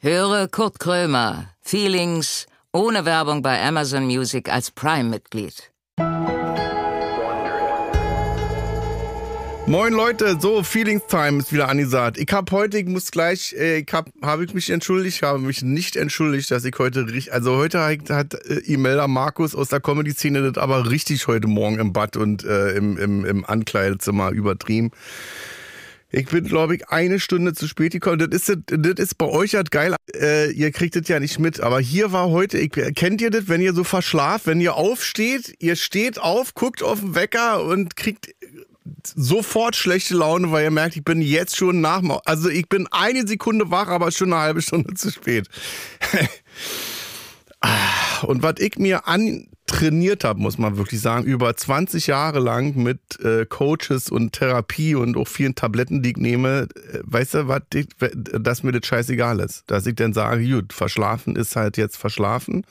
Höre Kurt Krömer, Feelings, ohne Werbung bei Amazon Music als Prime-Mitglied. Moin Leute, so Feelings Time ist wieder angesagt. Ich habe heute, ich muss gleich, äh, ich hab, habe ich mich entschuldigt, habe mich nicht entschuldigt, dass ich heute, richtig, also heute hat, hat äh, Imelda Markus aus der Comedy-Szene das aber richtig heute Morgen im Bad und äh, im, im, im Ankleidezimmer übertrieben. Ich bin, glaube ich, eine Stunde zu spät gekommen. Das ist, das ist bei euch halt geil. Äh, ihr kriegt das ja nicht mit. Aber hier war heute, ich, kennt ihr das, wenn ihr so verschlaft, wenn ihr aufsteht, ihr steht auf, guckt auf den Wecker und kriegt sofort schlechte Laune, weil ihr merkt, ich bin jetzt schon nach, also ich bin eine Sekunde wach, aber schon eine halbe Stunde zu spät. Ah, und was ich mir an, trainiert habe, muss man wirklich sagen, über 20 Jahre lang mit äh, Coaches und Therapie und auch vielen Tabletten, die ich nehme, äh, weißt du, was, dass mir das scheißegal ist. Dass ich dann sage, gut, verschlafen ist halt jetzt verschlafen.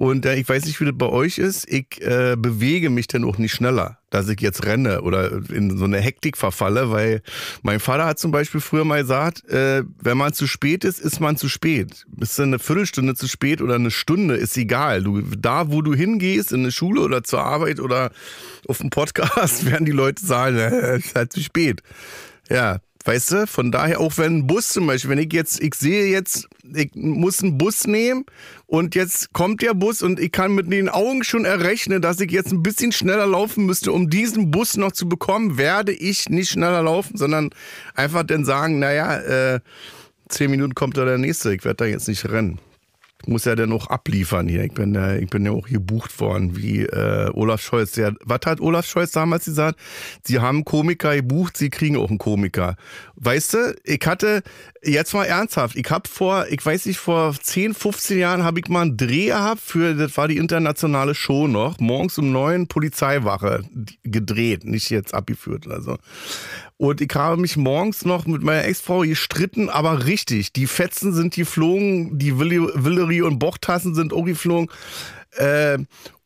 Und äh, ich weiß nicht, wie das bei euch ist. Ich äh, bewege mich dann auch nicht schneller, dass ich jetzt renne oder in so eine Hektik verfalle, weil mein Vater hat zum Beispiel früher mal gesagt, äh, wenn man zu spät ist, ist man zu spät. Bist du eine Viertelstunde zu spät oder eine Stunde, ist egal. Du, da, wo du hingehst, in eine Schule oder zur Arbeit oder auf dem Podcast, werden die Leute sagen, es äh, ist halt zu spät. Ja, Weißt du, von daher auch wenn ein Bus zum Beispiel, wenn ich jetzt, ich sehe jetzt, ich muss einen Bus nehmen und jetzt kommt der Bus und ich kann mit den Augen schon errechnen, dass ich jetzt ein bisschen schneller laufen müsste, um diesen Bus noch zu bekommen, werde ich nicht schneller laufen, sondern einfach dann sagen, naja, äh, zehn Minuten kommt da der nächste, ich werde da jetzt nicht rennen. Ich muss ja dann auch abliefern hier. Ich bin, ja, ich bin ja auch gebucht worden, wie äh, Olaf Scholz. Der, was hat Olaf Scholz damals gesagt? Sie haben Komiker gebucht, sie kriegen auch einen Komiker. Weißt du, ich hatte, jetzt mal ernsthaft, ich habe vor, ich weiß nicht, vor 10, 15 Jahren habe ich mal einen Dreh gehabt für, das war die internationale Show noch, morgens um neun Polizeiwache gedreht, nicht jetzt abgeführt oder so. Und ich habe mich morgens noch mit meiner Ex-Frau gestritten, aber richtig. Die Fetzen sind geflogen, die Willery und Bochtassen sind auch geflogen. Äh,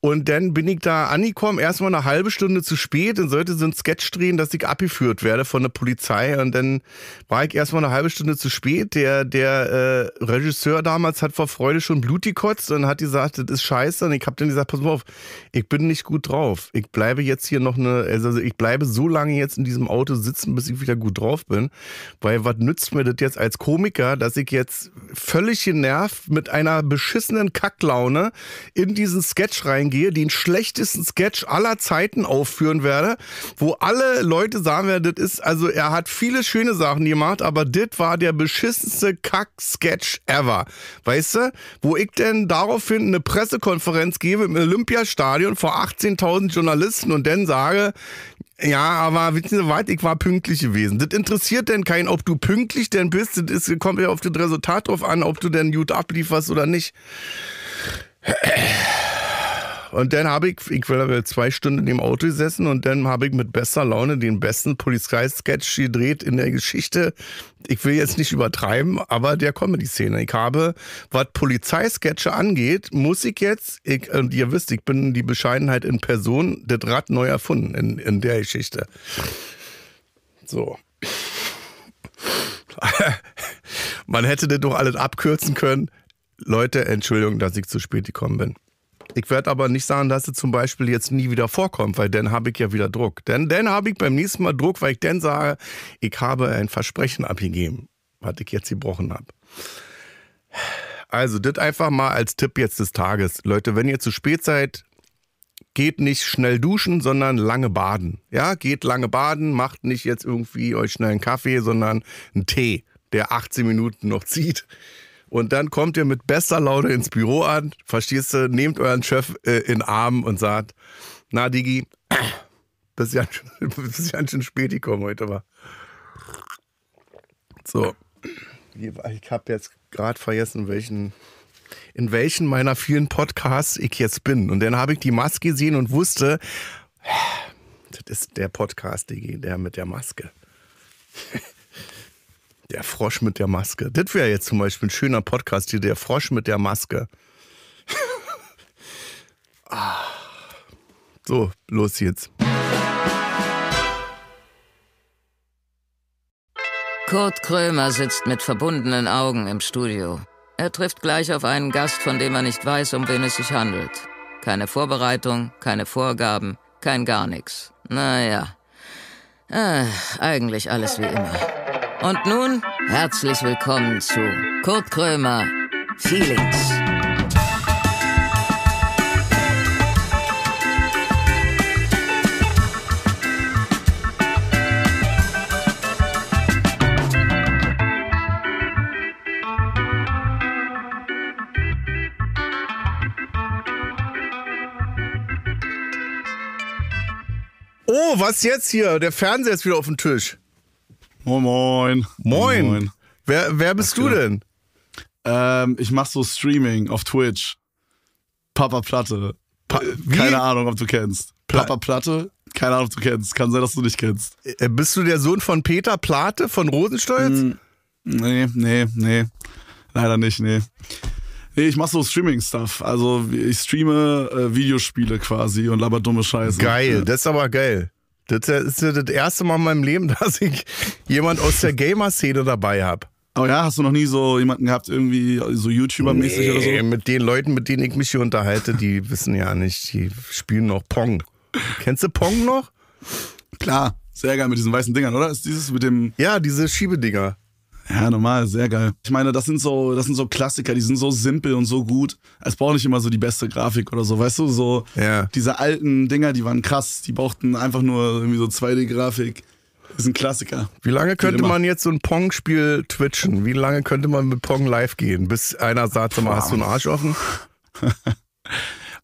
und dann bin ich da angekommen, erstmal eine halbe Stunde zu spät und sollte so ein Sketch drehen, dass ich abgeführt werde von der Polizei. Und dann war ich erstmal eine halbe Stunde zu spät. Der, der äh, Regisseur damals hat vor Freude schon Blut gekotzt und hat gesagt, das ist scheiße. Und ich habe dann gesagt, pass mal auf, ich bin nicht gut drauf. Ich bleibe jetzt hier noch eine, also ich bleibe so lange jetzt in diesem Auto sitzen, bis ich wieder gut drauf bin. Weil was nützt mir das jetzt als Komiker, dass ich jetzt völlig genervt mit einer beschissenen Kacklaune in diesen Sketch reingehe? gehe, den schlechtesten Sketch aller Zeiten aufführen werde, wo alle Leute sagen werden, das ist, also er hat viele schöne Sachen gemacht, aber das war der beschissenste Kack-Sketch ever. Weißt du, wo ich denn daraufhin eine Pressekonferenz gebe im Olympiastadion vor 18.000 Journalisten und dann sage, ja, aber wissen Sie was, ich war pünktlich gewesen. Das interessiert denn keinen, ob du pünktlich denn bist. Das kommt ja auf das Resultat drauf an, ob du denn gut ablieferst oder nicht. Und dann habe ich, ich will zwei Stunden in dem Auto gesessen und dann habe ich mit bester Laune den besten Polizeisketch gedreht in der Geschichte. Ich will jetzt nicht übertreiben, aber der Comedy-Szene. Ich habe, was Polizeisketche angeht, muss ich jetzt, ich, und ihr wisst, ich bin die Bescheidenheit in Person, das Rad neu erfunden in, in der Geschichte. So. Man hätte das doch alles abkürzen können. Leute, Entschuldigung, dass ich zu spät gekommen bin. Ich werde aber nicht sagen, dass es zum Beispiel jetzt nie wieder vorkommt, weil dann habe ich ja wieder Druck. Denn dann habe ich beim nächsten Mal Druck, weil ich dann sage, ich habe ein Versprechen abgegeben, was ich jetzt gebrochen habe. Also, das einfach mal als Tipp jetzt des Tages. Leute, wenn ihr zu spät seid, geht nicht schnell duschen, sondern lange baden. Ja, geht lange baden, macht nicht jetzt irgendwie euch schnell einen Kaffee, sondern einen Tee, der 18 Minuten noch zieht. Und dann kommt ihr mit bester Laune ins Büro an, verstehst du, nehmt euren Chef äh, in Arm und sagt, na Digi, das ist ja ganz schön spät gekommen heute, aber. So. Ich habe jetzt gerade vergessen, welchen, in welchen meiner vielen Podcasts ich jetzt bin. Und dann habe ich die Maske gesehen und wusste, das ist der Podcast, Digi, der mit der Maske. Der Frosch mit der Maske. Das wäre jetzt zum Beispiel ein schöner Podcast hier, der Frosch mit der Maske. Ah. So, los jetzt. Kurt Krömer sitzt mit verbundenen Augen im Studio. Er trifft gleich auf einen Gast, von dem er nicht weiß, um wen es sich handelt. Keine Vorbereitung, keine Vorgaben, kein gar nichts. Naja, äh, eigentlich alles wie immer. Und nun herzlich willkommen zu Kurt Krömer, Felix. Oh, was jetzt hier? Der Fernseher ist wieder auf dem Tisch. Moin, moin. Moin. moin. Wer, wer bist du denn? Ähm, ich mach so Streaming auf Twitch. Papa Platte. Pa äh, Wie? Keine Ahnung, ob du kennst. Papa Platte? Keine Ahnung, ob du kennst. Kann sein, dass du nicht kennst. Äh, äh bist du der Sohn von Peter Plate von Rosenstolz? Mm, nee, nee, nee. Leider nicht, nee. Nee, ich mach so Streaming-Stuff. Also ich streame äh, Videospiele quasi und laber dumme Scheiße. Geil, ja. das ist aber geil. Das ist ja das erste Mal in meinem Leben, dass ich jemand aus der Gamer-Szene dabei habe. Oh ja, hast du noch nie so jemanden gehabt, irgendwie so YouTuber-mäßig nee, oder so? Mit den Leuten, mit denen ich mich hier unterhalte, die wissen ja nicht, die spielen noch Pong. Kennst du Pong noch? Klar, sehr geil mit diesen weißen Dingern, oder? Ist dieses mit dem. Ja, diese Schiebedinger. Ja, normal, sehr geil. Ich meine, das sind so, das sind so Klassiker, die sind so simpel und so gut. Es braucht nicht immer so die beste Grafik oder so, weißt du, so ja. diese alten Dinger, die waren krass, die brauchten einfach nur irgendwie so 2D-Grafik. Ist ein Klassiker. Wie lange könnte man jetzt so ein Pong-Spiel twitchen? Wie lange könnte man mit Pong live gehen? Bis einer sagt, mal, hast du einen Arsch offen?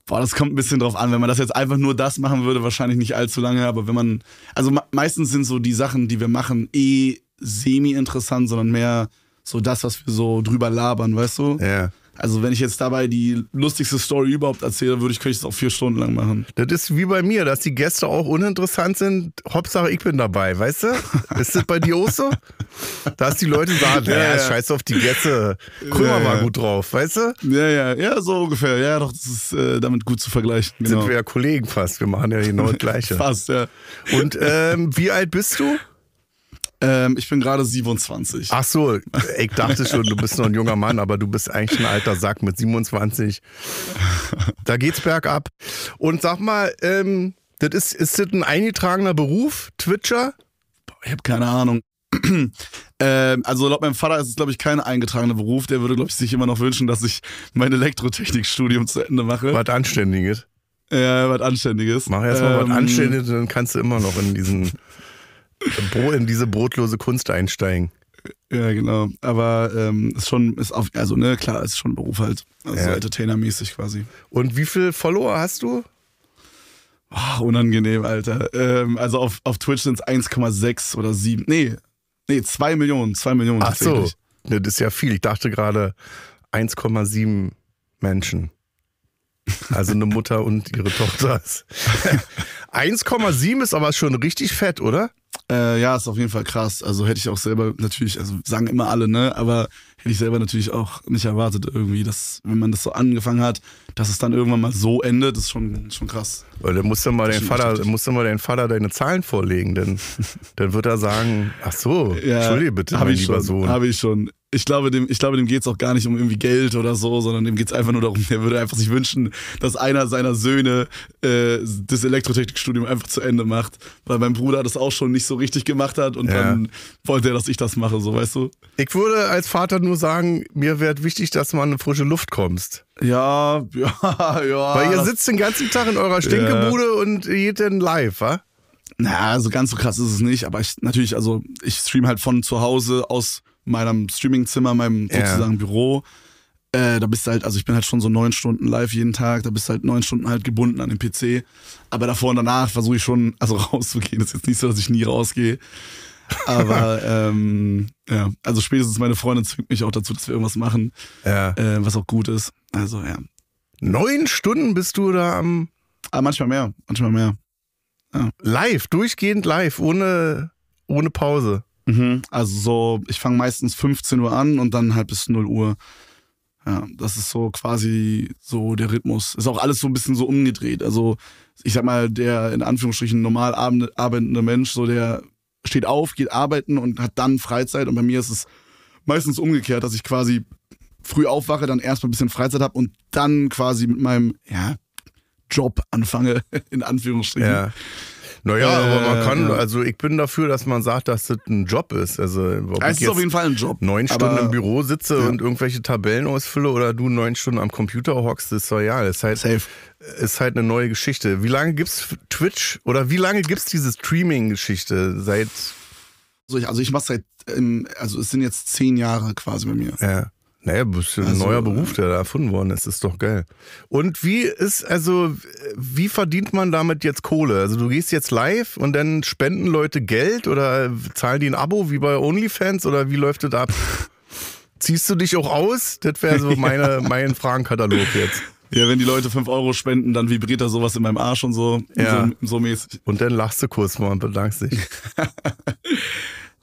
Boah, das kommt ein bisschen drauf an. Wenn man das jetzt einfach nur das machen würde, wahrscheinlich nicht allzu lange. Aber wenn man, also meistens sind so die Sachen, die wir machen, eh semi-interessant, sondern mehr so das, was wir so drüber labern, weißt du? Ja. Also wenn ich jetzt dabei die lustigste Story überhaupt erzähle, würde ich, könnte ich es auch vier Stunden lang machen. Das ist wie bei mir, dass die Gäste auch uninteressant sind. Hauptsache ich bin dabei, weißt du? Ist das bei dir auch so? Dass die Leute sagen, ja, ja, scheiß auf die Gäste, Krümmer ja, mal gut drauf, weißt du? Ja, ja, ja, so ungefähr. Ja, doch, das ist äh, damit gut zu vergleichen. Genau. Sind wir ja Kollegen fast, wir machen ja genau das Gleiche. fast, ja. Und ähm, wie alt bist du? Ähm, ich bin gerade 27. Ach so, ich dachte schon, du bist noch ein junger Mann, aber du bist eigentlich ein alter Sack mit 27. Da geht's bergab. Und sag mal, ähm, das ist, ist das ein eingetragener Beruf, Twitcher? Boah, ich habe keine Ahnung. Ähm, also laut meinem Vater ist es, glaube ich, kein eingetragener Beruf. Der würde, glaube ich, sich immer noch wünschen, dass ich mein Elektrotechnikstudium zu Ende mache. Was Anständiges. Ja, was Anständiges. Mach erstmal ähm, was Anständiges, dann kannst du immer noch in diesen in diese brotlose Kunst einsteigen. Ja, genau. Aber ähm, ist schon, ist auf, also ne, klar, ist schon ein Beruf halt. Also ja. so Entertainer-mäßig quasi. Und wie viele Follower hast du? Oh, unangenehm, Alter. Ähm, also auf, auf Twitch sind es 1,6 oder 7. Nee, nee, 2 Millionen. 2 Millionen. Ach so, das ist ja viel. Ich dachte gerade 1,7 Menschen. Also eine Mutter und ihre Tochter. 1,7 ist aber schon richtig fett, oder? Äh, ja, ist auf jeden Fall krass. Also hätte ich auch selber natürlich, also sagen immer alle, ne? Aber hätte ich selber natürlich auch nicht erwartet irgendwie, dass wenn man das so angefangen hat, dass es dann irgendwann mal so endet, ist schon, schon krass. Weil dann musst du mal deinen Vater, musst du mal deinen Vater deine Zahlen vorlegen, denn dann wird er sagen, ach so, ja, entschuldige bitte, mein ich lieber schon, Sohn. Habe ich schon ich glaube, dem, ich glaube, dem geht's auch gar nicht um irgendwie Geld oder so, sondern dem geht es einfach nur darum, er würde einfach sich wünschen, dass einer seiner Söhne äh, das Elektrotechnikstudium einfach zu Ende macht, weil mein Bruder das auch schon nicht so richtig gemacht hat und ja. dann wollte er, dass ich das mache, so weißt du. Ich würde als Vater nur sagen, mir wäre wichtig, dass man in frische Luft kommst. Ja, ja, ja. Weil ihr sitzt den ganzen Tag in eurer Stinkebude ja. und geht dann live, wa? Na, so also ganz so krass ist es nicht, aber ich natürlich, also ich stream halt von zu Hause aus meinem Streamingzimmer, meinem ja. sozusagen Büro. Äh, da bist du halt, also ich bin halt schon so neun Stunden live jeden Tag, da bist du halt neun Stunden halt gebunden an den PC. Aber davor und danach versuche ich schon, also rauszugehen. Das ist jetzt nicht so, dass ich nie rausgehe. Aber ähm, ja, also spätestens meine Freundin zwingt mich auch dazu, dass wir irgendwas machen, ja. äh, was auch gut ist. Also ja. Neun Stunden bist du da am. Ah, manchmal mehr, manchmal mehr. Ja. Live, durchgehend live, ohne, ohne Pause. Mhm, also so, ich fange meistens 15 Uhr an und dann halt bis 0 Uhr. Ja, das ist so quasi so der Rhythmus. Ist auch alles so ein bisschen so umgedreht. Also ich sag mal, der in Anführungsstrichen normal arbeitende Mensch, so der steht auf, geht arbeiten und hat dann Freizeit. Und bei mir ist es meistens umgekehrt, dass ich quasi früh aufwache, dann erstmal ein bisschen Freizeit habe und dann quasi mit meinem ja, Job anfange, in Anführungsstrichen. Ja. Naja, äh, aber man kann, also ich bin dafür, dass man sagt, dass das ein Job ist. Also, es ist auf jeden Fall ein Job. Neun Stunden im Büro sitze ja. und irgendwelche Tabellen ausfülle oder du neun Stunden am Computer hockst, ist doch ja. ist halt, Safe. Ist halt eine neue Geschichte. Wie lange gibt's Twitch oder wie lange gibt's diese Streaming-Geschichte? Seit. Also ich, also ich mache seit, ähm, also es sind jetzt zehn Jahre quasi bei mir. Ja. Naja, bist ein also, neuer Beruf, ähm, der da erfunden worden ist, das ist doch geil. Und wie ist, also, wie verdient man damit jetzt Kohle? Also, du gehst jetzt live und dann spenden Leute Geld oder zahlen die ein Abo wie bei OnlyFans oder wie läuft das ab? Ziehst du dich auch aus? Das wäre so meine, mein Fragenkatalog jetzt. Ja, wenn die Leute 5 Euro spenden, dann vibriert da sowas in meinem Arsch und so. Ja. So, so mäßig. Und dann lachst du kurz mal und bedankst dich.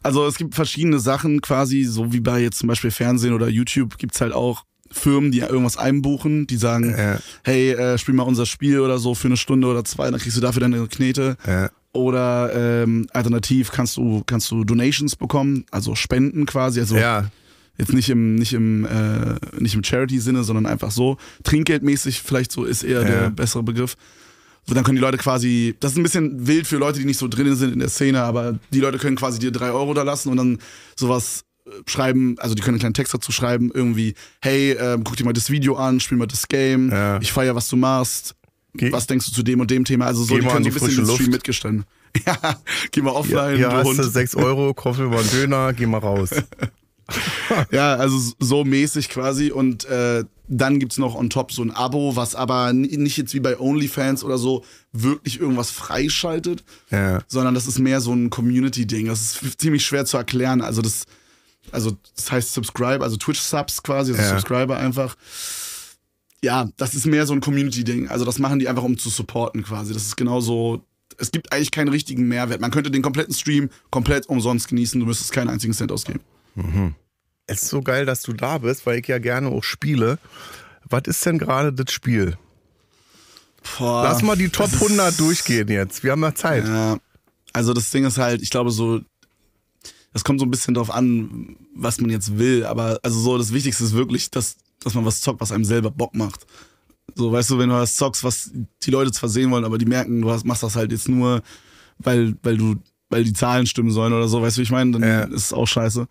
Also es gibt verschiedene Sachen quasi, so wie bei jetzt zum Beispiel Fernsehen oder YouTube gibt es halt auch Firmen, die irgendwas einbuchen, die sagen, ja. hey, äh, spiel mal unser Spiel oder so für eine Stunde oder zwei, dann kriegst du dafür deine Knete. Ja. Oder ähm, alternativ kannst du, kannst du Donations bekommen, also Spenden quasi. Also ja. jetzt nicht im, nicht im, äh, nicht im Charity-Sinne, sondern einfach so. Trinkgeldmäßig vielleicht so ist eher der bessere Begriff. Und dann können die Leute quasi, das ist ein bisschen wild für Leute, die nicht so drinnen sind in der Szene, aber die Leute können quasi dir drei Euro da lassen und dann sowas äh, schreiben, also die können einen kleinen Text dazu schreiben, irgendwie, hey, ähm, guck dir mal das Video an, spiel mal das Game, ja. ich feier, was du machst, Ge was denkst du zu dem und dem Thema, also so, Geh die können so ein bisschen den Stream mitgestalten. Ja, geh mal offline. Ja, hier du hast du 6 Euro, kauf mir mal einen Döner, geh mal raus. ja, also so mäßig quasi und äh, dann gibt es noch on top so ein Abo, was aber nicht jetzt wie bei OnlyFans oder so wirklich irgendwas freischaltet, ja. sondern das ist mehr so ein Community-Ding. Das ist ziemlich schwer zu erklären. Also das, also das heißt Subscribe, also Twitch-Subs quasi, also ja. Subscriber einfach. Ja, das ist mehr so ein Community-Ding. Also das machen die einfach, um zu supporten quasi. Das ist genauso es gibt eigentlich keinen richtigen Mehrwert. Man könnte den kompletten Stream komplett umsonst genießen, du müsstest keinen einzigen Cent ausgeben. Mhm es ist so geil, dass du da bist, weil ich ja gerne auch spiele. Was ist denn gerade das Spiel? Boah, Lass mal die Top 100 durchgehen jetzt. Wir haben ja Zeit. Ja, also das Ding ist halt, ich glaube so, das kommt so ein bisschen darauf an, was man jetzt will. Aber also so, das Wichtigste ist wirklich, dass, dass man was zockt, was einem selber Bock macht. So, weißt du, wenn du was zockst, was die Leute zwar sehen wollen, aber die merken, du hast, machst das halt jetzt nur, weil, weil du weil die Zahlen stimmen sollen oder so, weißt du, wie ich meine? Dann ja. ist es auch scheiße.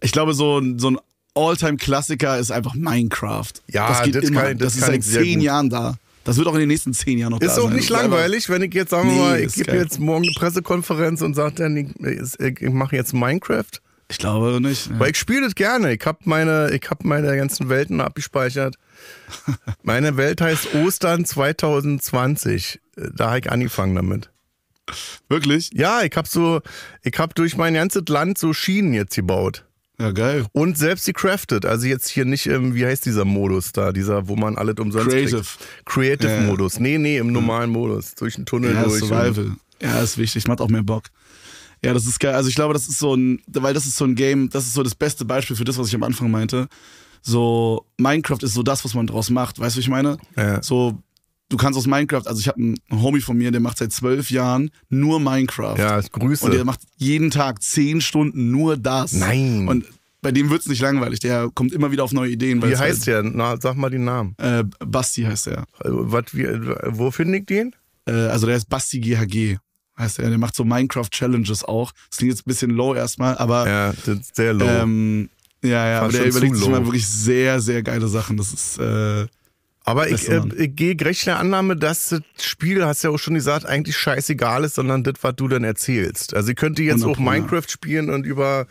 Ich glaube, so, so ein All-Time-Klassiker ist einfach Minecraft. Ja, das, geht das immer. Kann, das, das ist seit zehn Jahren da. Das wird auch in den nächsten zehn Jahren noch ist da sein. Ist auch nicht langweilig, wenn ich jetzt, sagen wir nee, mal, ich gebe jetzt morgen eine Pressekonferenz und sage dann, ich, ich mache jetzt Minecraft. Ich glaube nicht. Ja. Weil ich spiele das gerne. Ich habe meine, hab meine ganzen Welten abgespeichert. meine Welt heißt Ostern 2020. Äh, da habe ich angefangen damit. Wirklich? Ja, ich habe so, ich habe durch mein ganzes Land so Schienen jetzt gebaut. Ja, geil. Und selbst gecraftet. Also jetzt hier nicht im, ähm, wie heißt dieser Modus da, dieser, wo man alles umsonst Creative. Kriegt. Creative ja, Modus. Nee, nee, im normalen Modus. Durch den Tunnel ja, durch. Survival. Ja, ist wichtig. Macht auch mehr Bock. Ja, das ist geil. Also ich glaube, das ist so ein, weil das ist so ein Game, das ist so das beste Beispiel für das, was ich am Anfang meinte. So, Minecraft ist so das, was man draus macht. Weißt du, was ich meine? Ja. So, du kannst aus Minecraft, also ich habe einen Homie von mir, der macht seit zwölf Jahren nur Minecraft. Ja, ich grüße. Und der macht jeden Tag zehn Stunden nur das. Nein. Und bei dem wird es nicht langweilig. Der kommt immer wieder auf neue Ideen. Wie halt heißt halt, der? Na, sag mal den Namen. Äh, Basti heißt er. Also, was, wie, wo finde ich den? Äh, also der ist Basti GHG. Heißt er, der macht so Minecraft-Challenges auch. Das klingt jetzt ein bisschen low erstmal, aber. Ja, das ist sehr low. Ähm, ja, ja, aber der überlegt sich immer wirklich sehr, sehr geile Sachen. Das ist. Äh, aber ich, äh, ich gehe recht der Annahme, dass das Spiel, hast ja auch schon gesagt, eigentlich scheißegal ist, sondern das, was du dann erzählst. Also ich könnte jetzt auch Minecraft spielen und über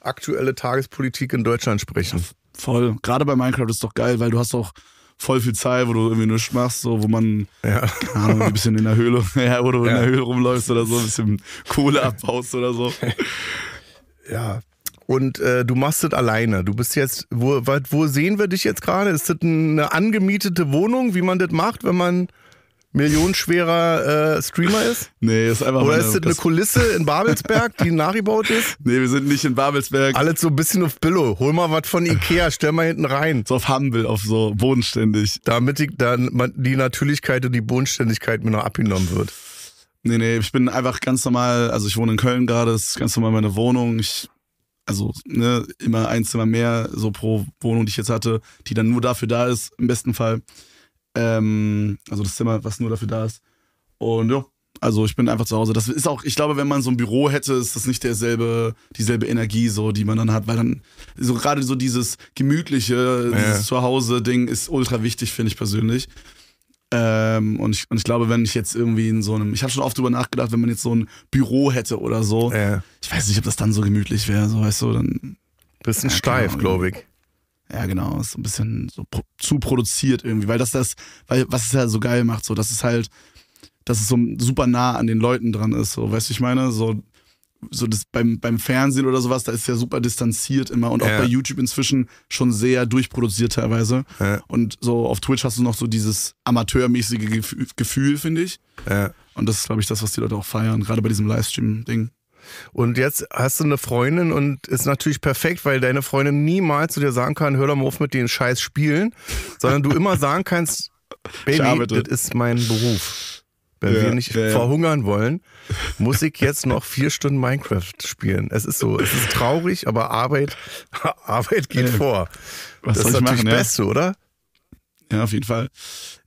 aktuelle Tagespolitik in Deutschland sprechen. Ja, voll. Gerade bei Minecraft ist doch geil, weil du hast auch voll viel Zeit, wo du irgendwie nichts machst, so, wo man ja. Ahnung, ein bisschen in der Höhle, ja, wo du ja. in der Höhle rumläufst oder so, ein bisschen Kohle abbaust oder so. Ja, und äh, du machst das alleine. Du bist jetzt, wo, wo sehen wir dich jetzt gerade? Ist das eine angemietete Wohnung, wie man das macht, wenn man millionenschwerer äh, Streamer ist? Nee, ist einfach. Oder meine, ist das eine Kulisse in Babelsberg, die nachgebaut ist? Nee, wir sind nicht in Babelsberg. Alles so ein bisschen auf Billo. Hol mal was von Ikea, stell mal hinten rein. So auf Humble, auf so bodenständig. Damit die, dann, die Natürlichkeit und die Bodenständigkeit mir noch abgenommen wird. Nee, nee, ich bin einfach ganz normal, also ich wohne in Köln gerade, das ist ganz normal meine Wohnung. Ich also ne, immer ein Zimmer mehr so pro Wohnung, die ich jetzt hatte, die dann nur dafür da ist, im besten Fall. Ähm, also das Zimmer, was nur dafür da ist. Und ja, also ich bin einfach zu Hause. Das ist auch, ich glaube, wenn man so ein Büro hätte, ist das nicht derselbe, dieselbe Energie, so, die man dann hat, weil dann so gerade so dieses gemütliche, ja. Zuhause-Ding ist ultra wichtig, finde ich persönlich. Ähm, und, ich, und ich glaube, wenn ich jetzt irgendwie in so einem, ich habe schon oft drüber nachgedacht, wenn man jetzt so ein Büro hätte oder so, äh. ich weiß nicht, ob das dann so gemütlich wäre, so weißt du, dann. Bisschen ja, steif, glaube ich. Ja, genau, ist so ein bisschen so pro, zu produziert irgendwie, weil das das, weil was es ja so geil macht, so, dass es halt, dass es so super nah an den Leuten dran ist, so, weißt du, ich meine, so, so das beim, beim Fernsehen oder sowas, da ist ja super distanziert immer und auch ja. bei YouTube inzwischen schon sehr durchproduziert teilweise. Ja. Und so auf Twitch hast du noch so dieses amateurmäßige Gefühl, finde ich. Ja. Und das ist, glaube ich, das, was die Leute auch feiern, gerade bei diesem Livestream-Ding. Und jetzt hast du eine Freundin und ist natürlich perfekt, weil deine Freundin niemals zu dir sagen kann, hör doch mal auf mit den scheiß Spielen, sondern du immer sagen kannst, Baby, das ist mein Beruf. Wenn ja, wir nicht ja, verhungern wollen, muss ich jetzt noch vier Stunden Minecraft spielen. Es ist so, es ist traurig, aber Arbeit, Arbeit geht vor. Was das soll ist ich natürlich machen, das Beste, oder? Ja, auf jeden Fall.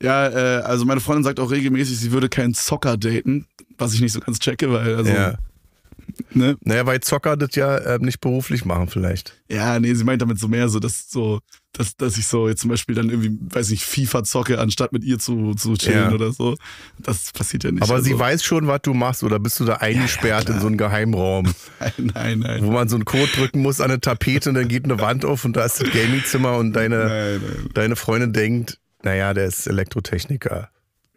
Ja, äh, also meine Freundin sagt auch regelmäßig, sie würde keinen Zocker daten, was ich nicht so ganz checke, weil also ja. Ne? Naja, weil Zocker das ja äh, nicht beruflich machen vielleicht. Ja, nee, sie meint damit so mehr so, dass so, dass, dass ich so jetzt zum Beispiel dann irgendwie, weiß ich, FIFA zocke, anstatt mit ihr zu, zu chillen ja. oder so. Das passiert ja nicht. Aber also. sie weiß schon, was du machst, oder bist du da eingesperrt ja, ja, in so einen Geheimraum? nein, nein, nein. Wo man so einen Code drücken muss an eine Tapete und dann geht eine Wand auf und da ist das Gamingzimmer und deine, nein, nein. deine Freundin denkt, naja, der ist Elektrotechniker.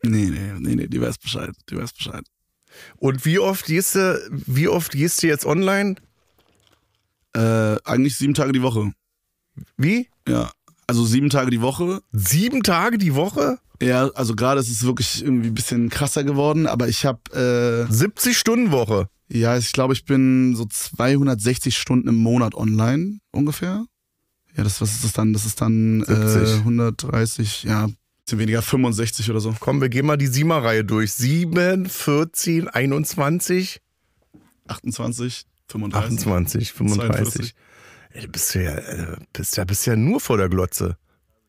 Nee, nee, nee, nee, die weiß Bescheid. Die weiß Bescheid. Und wie oft gehst du, wie oft gehst du jetzt online? Äh, eigentlich sieben Tage die Woche. Wie? Ja, also sieben Tage die Woche. Sieben Tage die Woche? Ja, also gerade ist es wirklich irgendwie ein bisschen krasser geworden, aber ich habe... Äh, 70 Stunden Woche. Ja, ich glaube, ich bin so 260 Stunden im Monat online ungefähr. Ja, das was ist das dann? Das ist dann äh, 130, ja, sind weniger 65 oder so. Komm, wir gehen mal die Siemer-Reihe durch. 7, 14, 21. 28, 35. 28, 35. Ey, du bist ja, äh, bist, ja, bist ja nur vor der Glotze.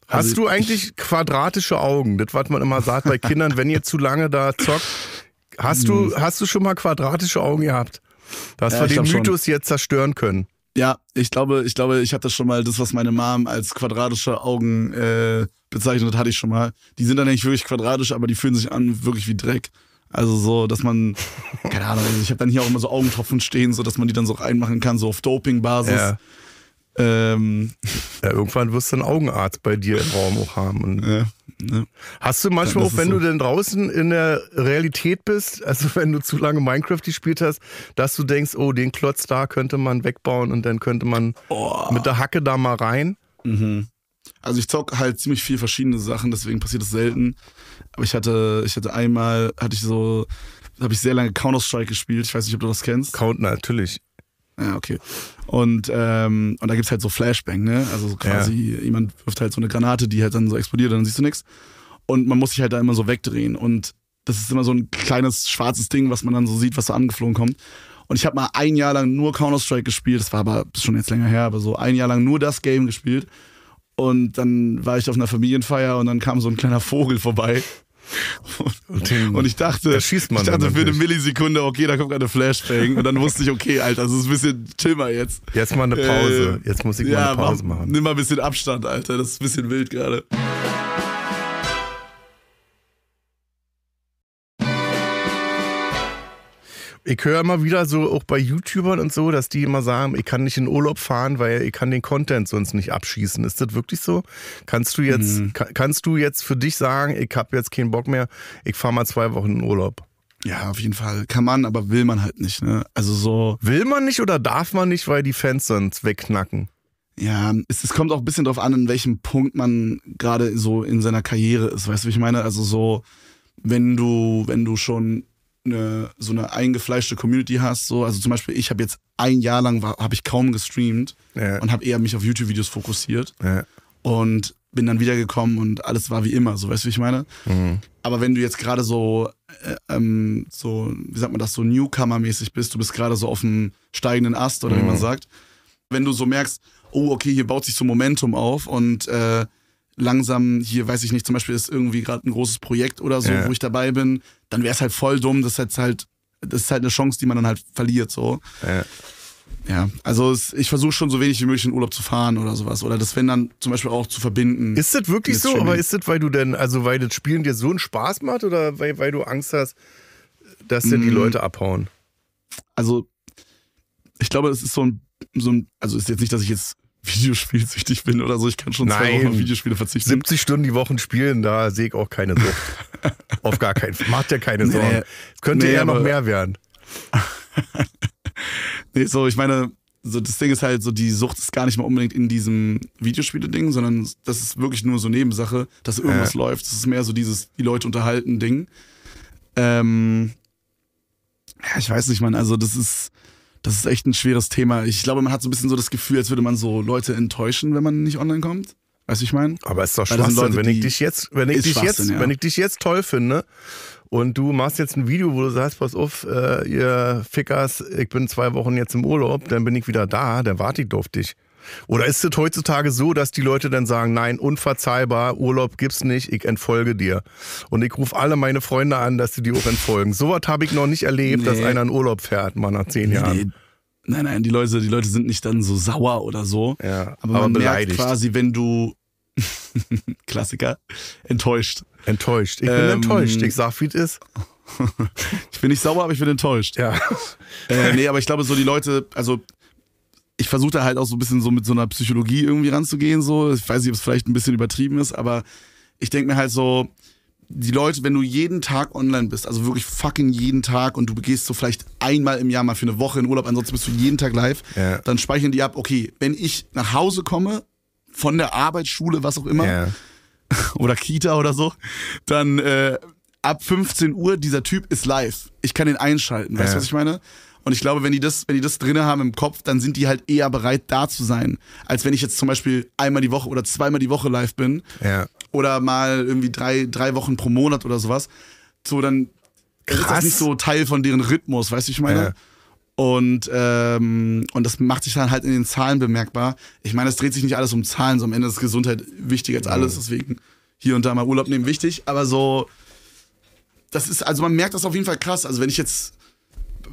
Hast also du eigentlich quadratische Augen? Das, was man immer sagt bei Kindern, wenn ihr zu lange da zockt. Hast du, hm. hast du schon mal quadratische Augen gehabt? Dass ja, wir den Mythos schon. jetzt zerstören können. Ja, ich glaube, ich glaube, ich habe das schon mal, das, was meine Mom als quadratische Augen äh, bezeichnet, hatte ich schon mal. Die sind dann eigentlich wirklich quadratisch, aber die fühlen sich an wirklich wie Dreck. Also so, dass man, keine Ahnung, also ich habe dann hier auch immer so Augentropfen stehen, so dass man die dann so reinmachen kann, so auf Doping-Basis. Ja. Ähm, ja, irgendwann wirst du einen Augenarzt bei dir im Raum auch haben. Ja, ja. Hast du manchmal auch, wenn so. du denn draußen in der Realität bist, also wenn du zu lange Minecraft gespielt hast, dass du denkst, oh, den Klotz da könnte man wegbauen und dann könnte man oh. mit der Hacke da mal rein? Mhm. Also ich zocke halt ziemlich viel verschiedene Sachen, deswegen passiert das selten. Aber ich hatte, ich hatte einmal, hatte ich so, habe ich sehr lange Counter-Strike gespielt. Ich weiß nicht, ob du das kennst. Count, natürlich. Ja, okay. Und, ähm, und da gibt es halt so Flashbang, ne? Also so quasi ja. jemand wirft halt so eine Granate, die halt dann so explodiert, und dann siehst du nichts. Und man muss sich halt da immer so wegdrehen. Und das ist immer so ein kleines schwarzes Ding, was man dann so sieht, was so angeflogen kommt. Und ich habe mal ein Jahr lang nur Counter-Strike gespielt. Das war aber das schon jetzt länger her, aber so ein Jahr lang nur das Game gespielt. Und dann war ich auf einer Familienfeier und dann kam so ein kleiner Vogel vorbei und, den, und ich dachte, ich dachte für eine Millisekunde, okay, da kommt gerade Flashbang. Und dann wusste ich, okay, Alter, das ist ein bisschen chill jetzt. Jetzt mal eine Pause. Äh, jetzt muss ich ja, mal eine Pause machen. Nimm mal ein bisschen Abstand, Alter. Das ist ein bisschen wild gerade. ich höre immer wieder so auch bei YouTubern und so, dass die immer sagen, ich kann nicht in Urlaub fahren, weil ich kann den Content sonst nicht abschießen. Ist das wirklich so? Kannst du jetzt, mhm. kann, kannst du jetzt für dich sagen, ich habe jetzt keinen Bock mehr, ich fahre mal zwei Wochen in Urlaub? Ja, auf jeden Fall. Kann man, aber will man halt nicht. Ne? Also so. Will man nicht oder darf man nicht, weil die Fans sonst wegknacken? Ja, es, es kommt auch ein bisschen drauf an, in welchem Punkt man gerade so in seiner Karriere ist. Weißt du, wie ich meine? Also so, wenn du, wenn du schon eine, so eine eingefleischte Community hast. So. Also zum Beispiel, ich habe jetzt ein Jahr lang habe ich kaum gestreamt ja. und habe eher mich auf YouTube-Videos fokussiert. Ja. Und bin dann wiedergekommen und alles war wie immer, so weißt du, wie ich meine? Mhm. Aber wenn du jetzt gerade so, äh, ähm, so, wie sagt man das, so Newcomer-mäßig bist, du bist gerade so auf dem steigenden Ast oder mhm. wie man mhm. sagt, wenn du so merkst, oh, okay, hier baut sich so Momentum auf und äh, langsam hier, weiß ich nicht, zum Beispiel ist irgendwie gerade ein großes Projekt oder so, ja. wo ich dabei bin, dann wäre es halt voll dumm. Das ist jetzt halt, das ist halt eine Chance, die man dann halt verliert. So. Ja. Ja, also es, ich versuche schon so wenig wie möglich in Urlaub zu fahren oder sowas. Oder das wenn dann zum Beispiel auch zu verbinden. Ist das wirklich so? Streaming. Aber ist das, weil du denn, also weil das Spielen dir so einen Spaß macht oder weil, weil du Angst hast, dass dir mm. die Leute abhauen? Also, ich glaube, es ist so ein, so ein, also ist jetzt nicht, dass ich jetzt videospielsüchtig bin oder so. Ich kann schon zwei Nein. Wochen auf Videospiele verzichten. 70 Stunden die Woche spielen, da sehe ich auch keine Sucht. auf gar keinen Fall. Macht ja keine Sorgen. Nee, es könnte nee, ja noch mehr werden. nee, so, ich meine, so das Ding ist halt so, die Sucht ist gar nicht mal unbedingt in diesem Videospiele-Ding, sondern das ist wirklich nur so Nebensache, dass irgendwas äh. läuft. Das ist mehr so dieses, die Leute unterhalten Ding. Ähm, ja, ich weiß nicht, man, also das ist, das ist echt ein schweres Thema. Ich glaube, man hat so ein bisschen so das Gefühl, als würde man so Leute enttäuschen, wenn man nicht online kommt. Weißt du, ich meine? Aber es ist doch Schwachsinn, Leute, wenn ich dich jetzt, wenn ich dich jetzt, ja. wenn ich dich jetzt toll finde und du machst jetzt ein Video, wo du sagst, pass auf, äh, ihr Fickers, ich bin zwei Wochen jetzt im Urlaub, dann bin ich wieder da, dann warte ich auf dich. Oder ist es heutzutage so, dass die Leute dann sagen, nein, unverzeihbar, Urlaub gibt's nicht, ich entfolge dir. Und ich rufe alle meine Freunde an, dass sie dir auch entfolgen. Sowas habe ich noch nicht erlebt, nee. dass einer in Urlaub fährt, mal nach zehn nee, Jahren. Nee. Nein, nein, die Leute, die Leute sind nicht dann so sauer oder so. Ja, aber, aber man beleidigt. merkt quasi, wenn du Klassiker enttäuscht. Enttäuscht. Ich bin ähm, enttäuscht. Ich sag, wie es ist. ich bin nicht sauer, aber ich bin enttäuscht. Ja. Äh, nee, aber ich glaube, so die Leute, also ich versuche da halt auch so ein bisschen so mit so einer Psychologie irgendwie ranzugehen. So. Ich weiß nicht, ob es vielleicht ein bisschen übertrieben ist, aber ich denke mir halt so, die Leute, wenn du jeden Tag online bist, also wirklich fucking jeden Tag und du gehst so vielleicht einmal im Jahr mal für eine Woche in Urlaub, ansonsten bist du jeden Tag live, ja. dann speichern die ab, okay, wenn ich nach Hause komme, von der Arbeitsschule, was auch immer, ja. oder Kita oder so, dann äh, ab 15 Uhr, dieser Typ ist live. Ich kann ihn einschalten, ja. weißt du, was ich meine? Und ich glaube, wenn die das, wenn die das drinne haben im Kopf, dann sind die halt eher bereit, da zu sein, als wenn ich jetzt zum Beispiel einmal die Woche oder zweimal die Woche live bin. Ja. Oder mal irgendwie drei, drei Wochen pro Monat oder sowas. So, dann Krass. ist das nicht so Teil von deren Rhythmus, weißt du, ich meine? Ja. Und, ähm, und das macht sich dann halt in den Zahlen bemerkbar. Ich meine, es dreht sich nicht alles um Zahlen, so am Ende ist Gesundheit wichtiger als alles, deswegen hier und da mal Urlaub nehmen wichtig, aber so, das ist, also man merkt das auf jeden Fall krass. Also wenn ich jetzt,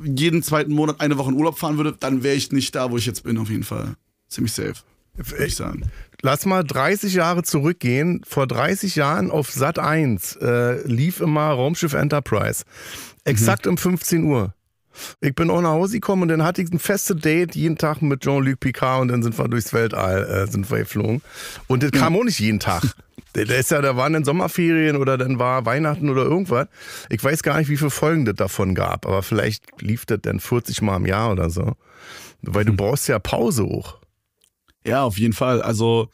jeden zweiten Monat eine Woche in Urlaub fahren würde, dann wäre ich nicht da, wo ich jetzt bin, auf jeden Fall. Ziemlich safe. Würde ich sagen. Lass mal 30 Jahre zurückgehen. Vor 30 Jahren auf Sat 1 äh, lief immer Raumschiff Enterprise. Exakt mhm. um 15 Uhr. Ich bin auch nach Hause gekommen und dann hatte ich ein festes Date jeden Tag mit Jean-Luc Picard und dann sind wir durchs Weltall äh, sind wir geflogen. Und das mhm. kam auch nicht jeden Tag. Da, ist ja, da waren dann Sommerferien oder dann war Weihnachten oder irgendwas. Ich weiß gar nicht, wie viele Folgen das davon gab, aber vielleicht lief das dann 40 Mal im Jahr oder so. Weil du hm. brauchst ja Pause hoch. Ja, auf jeden Fall. Also,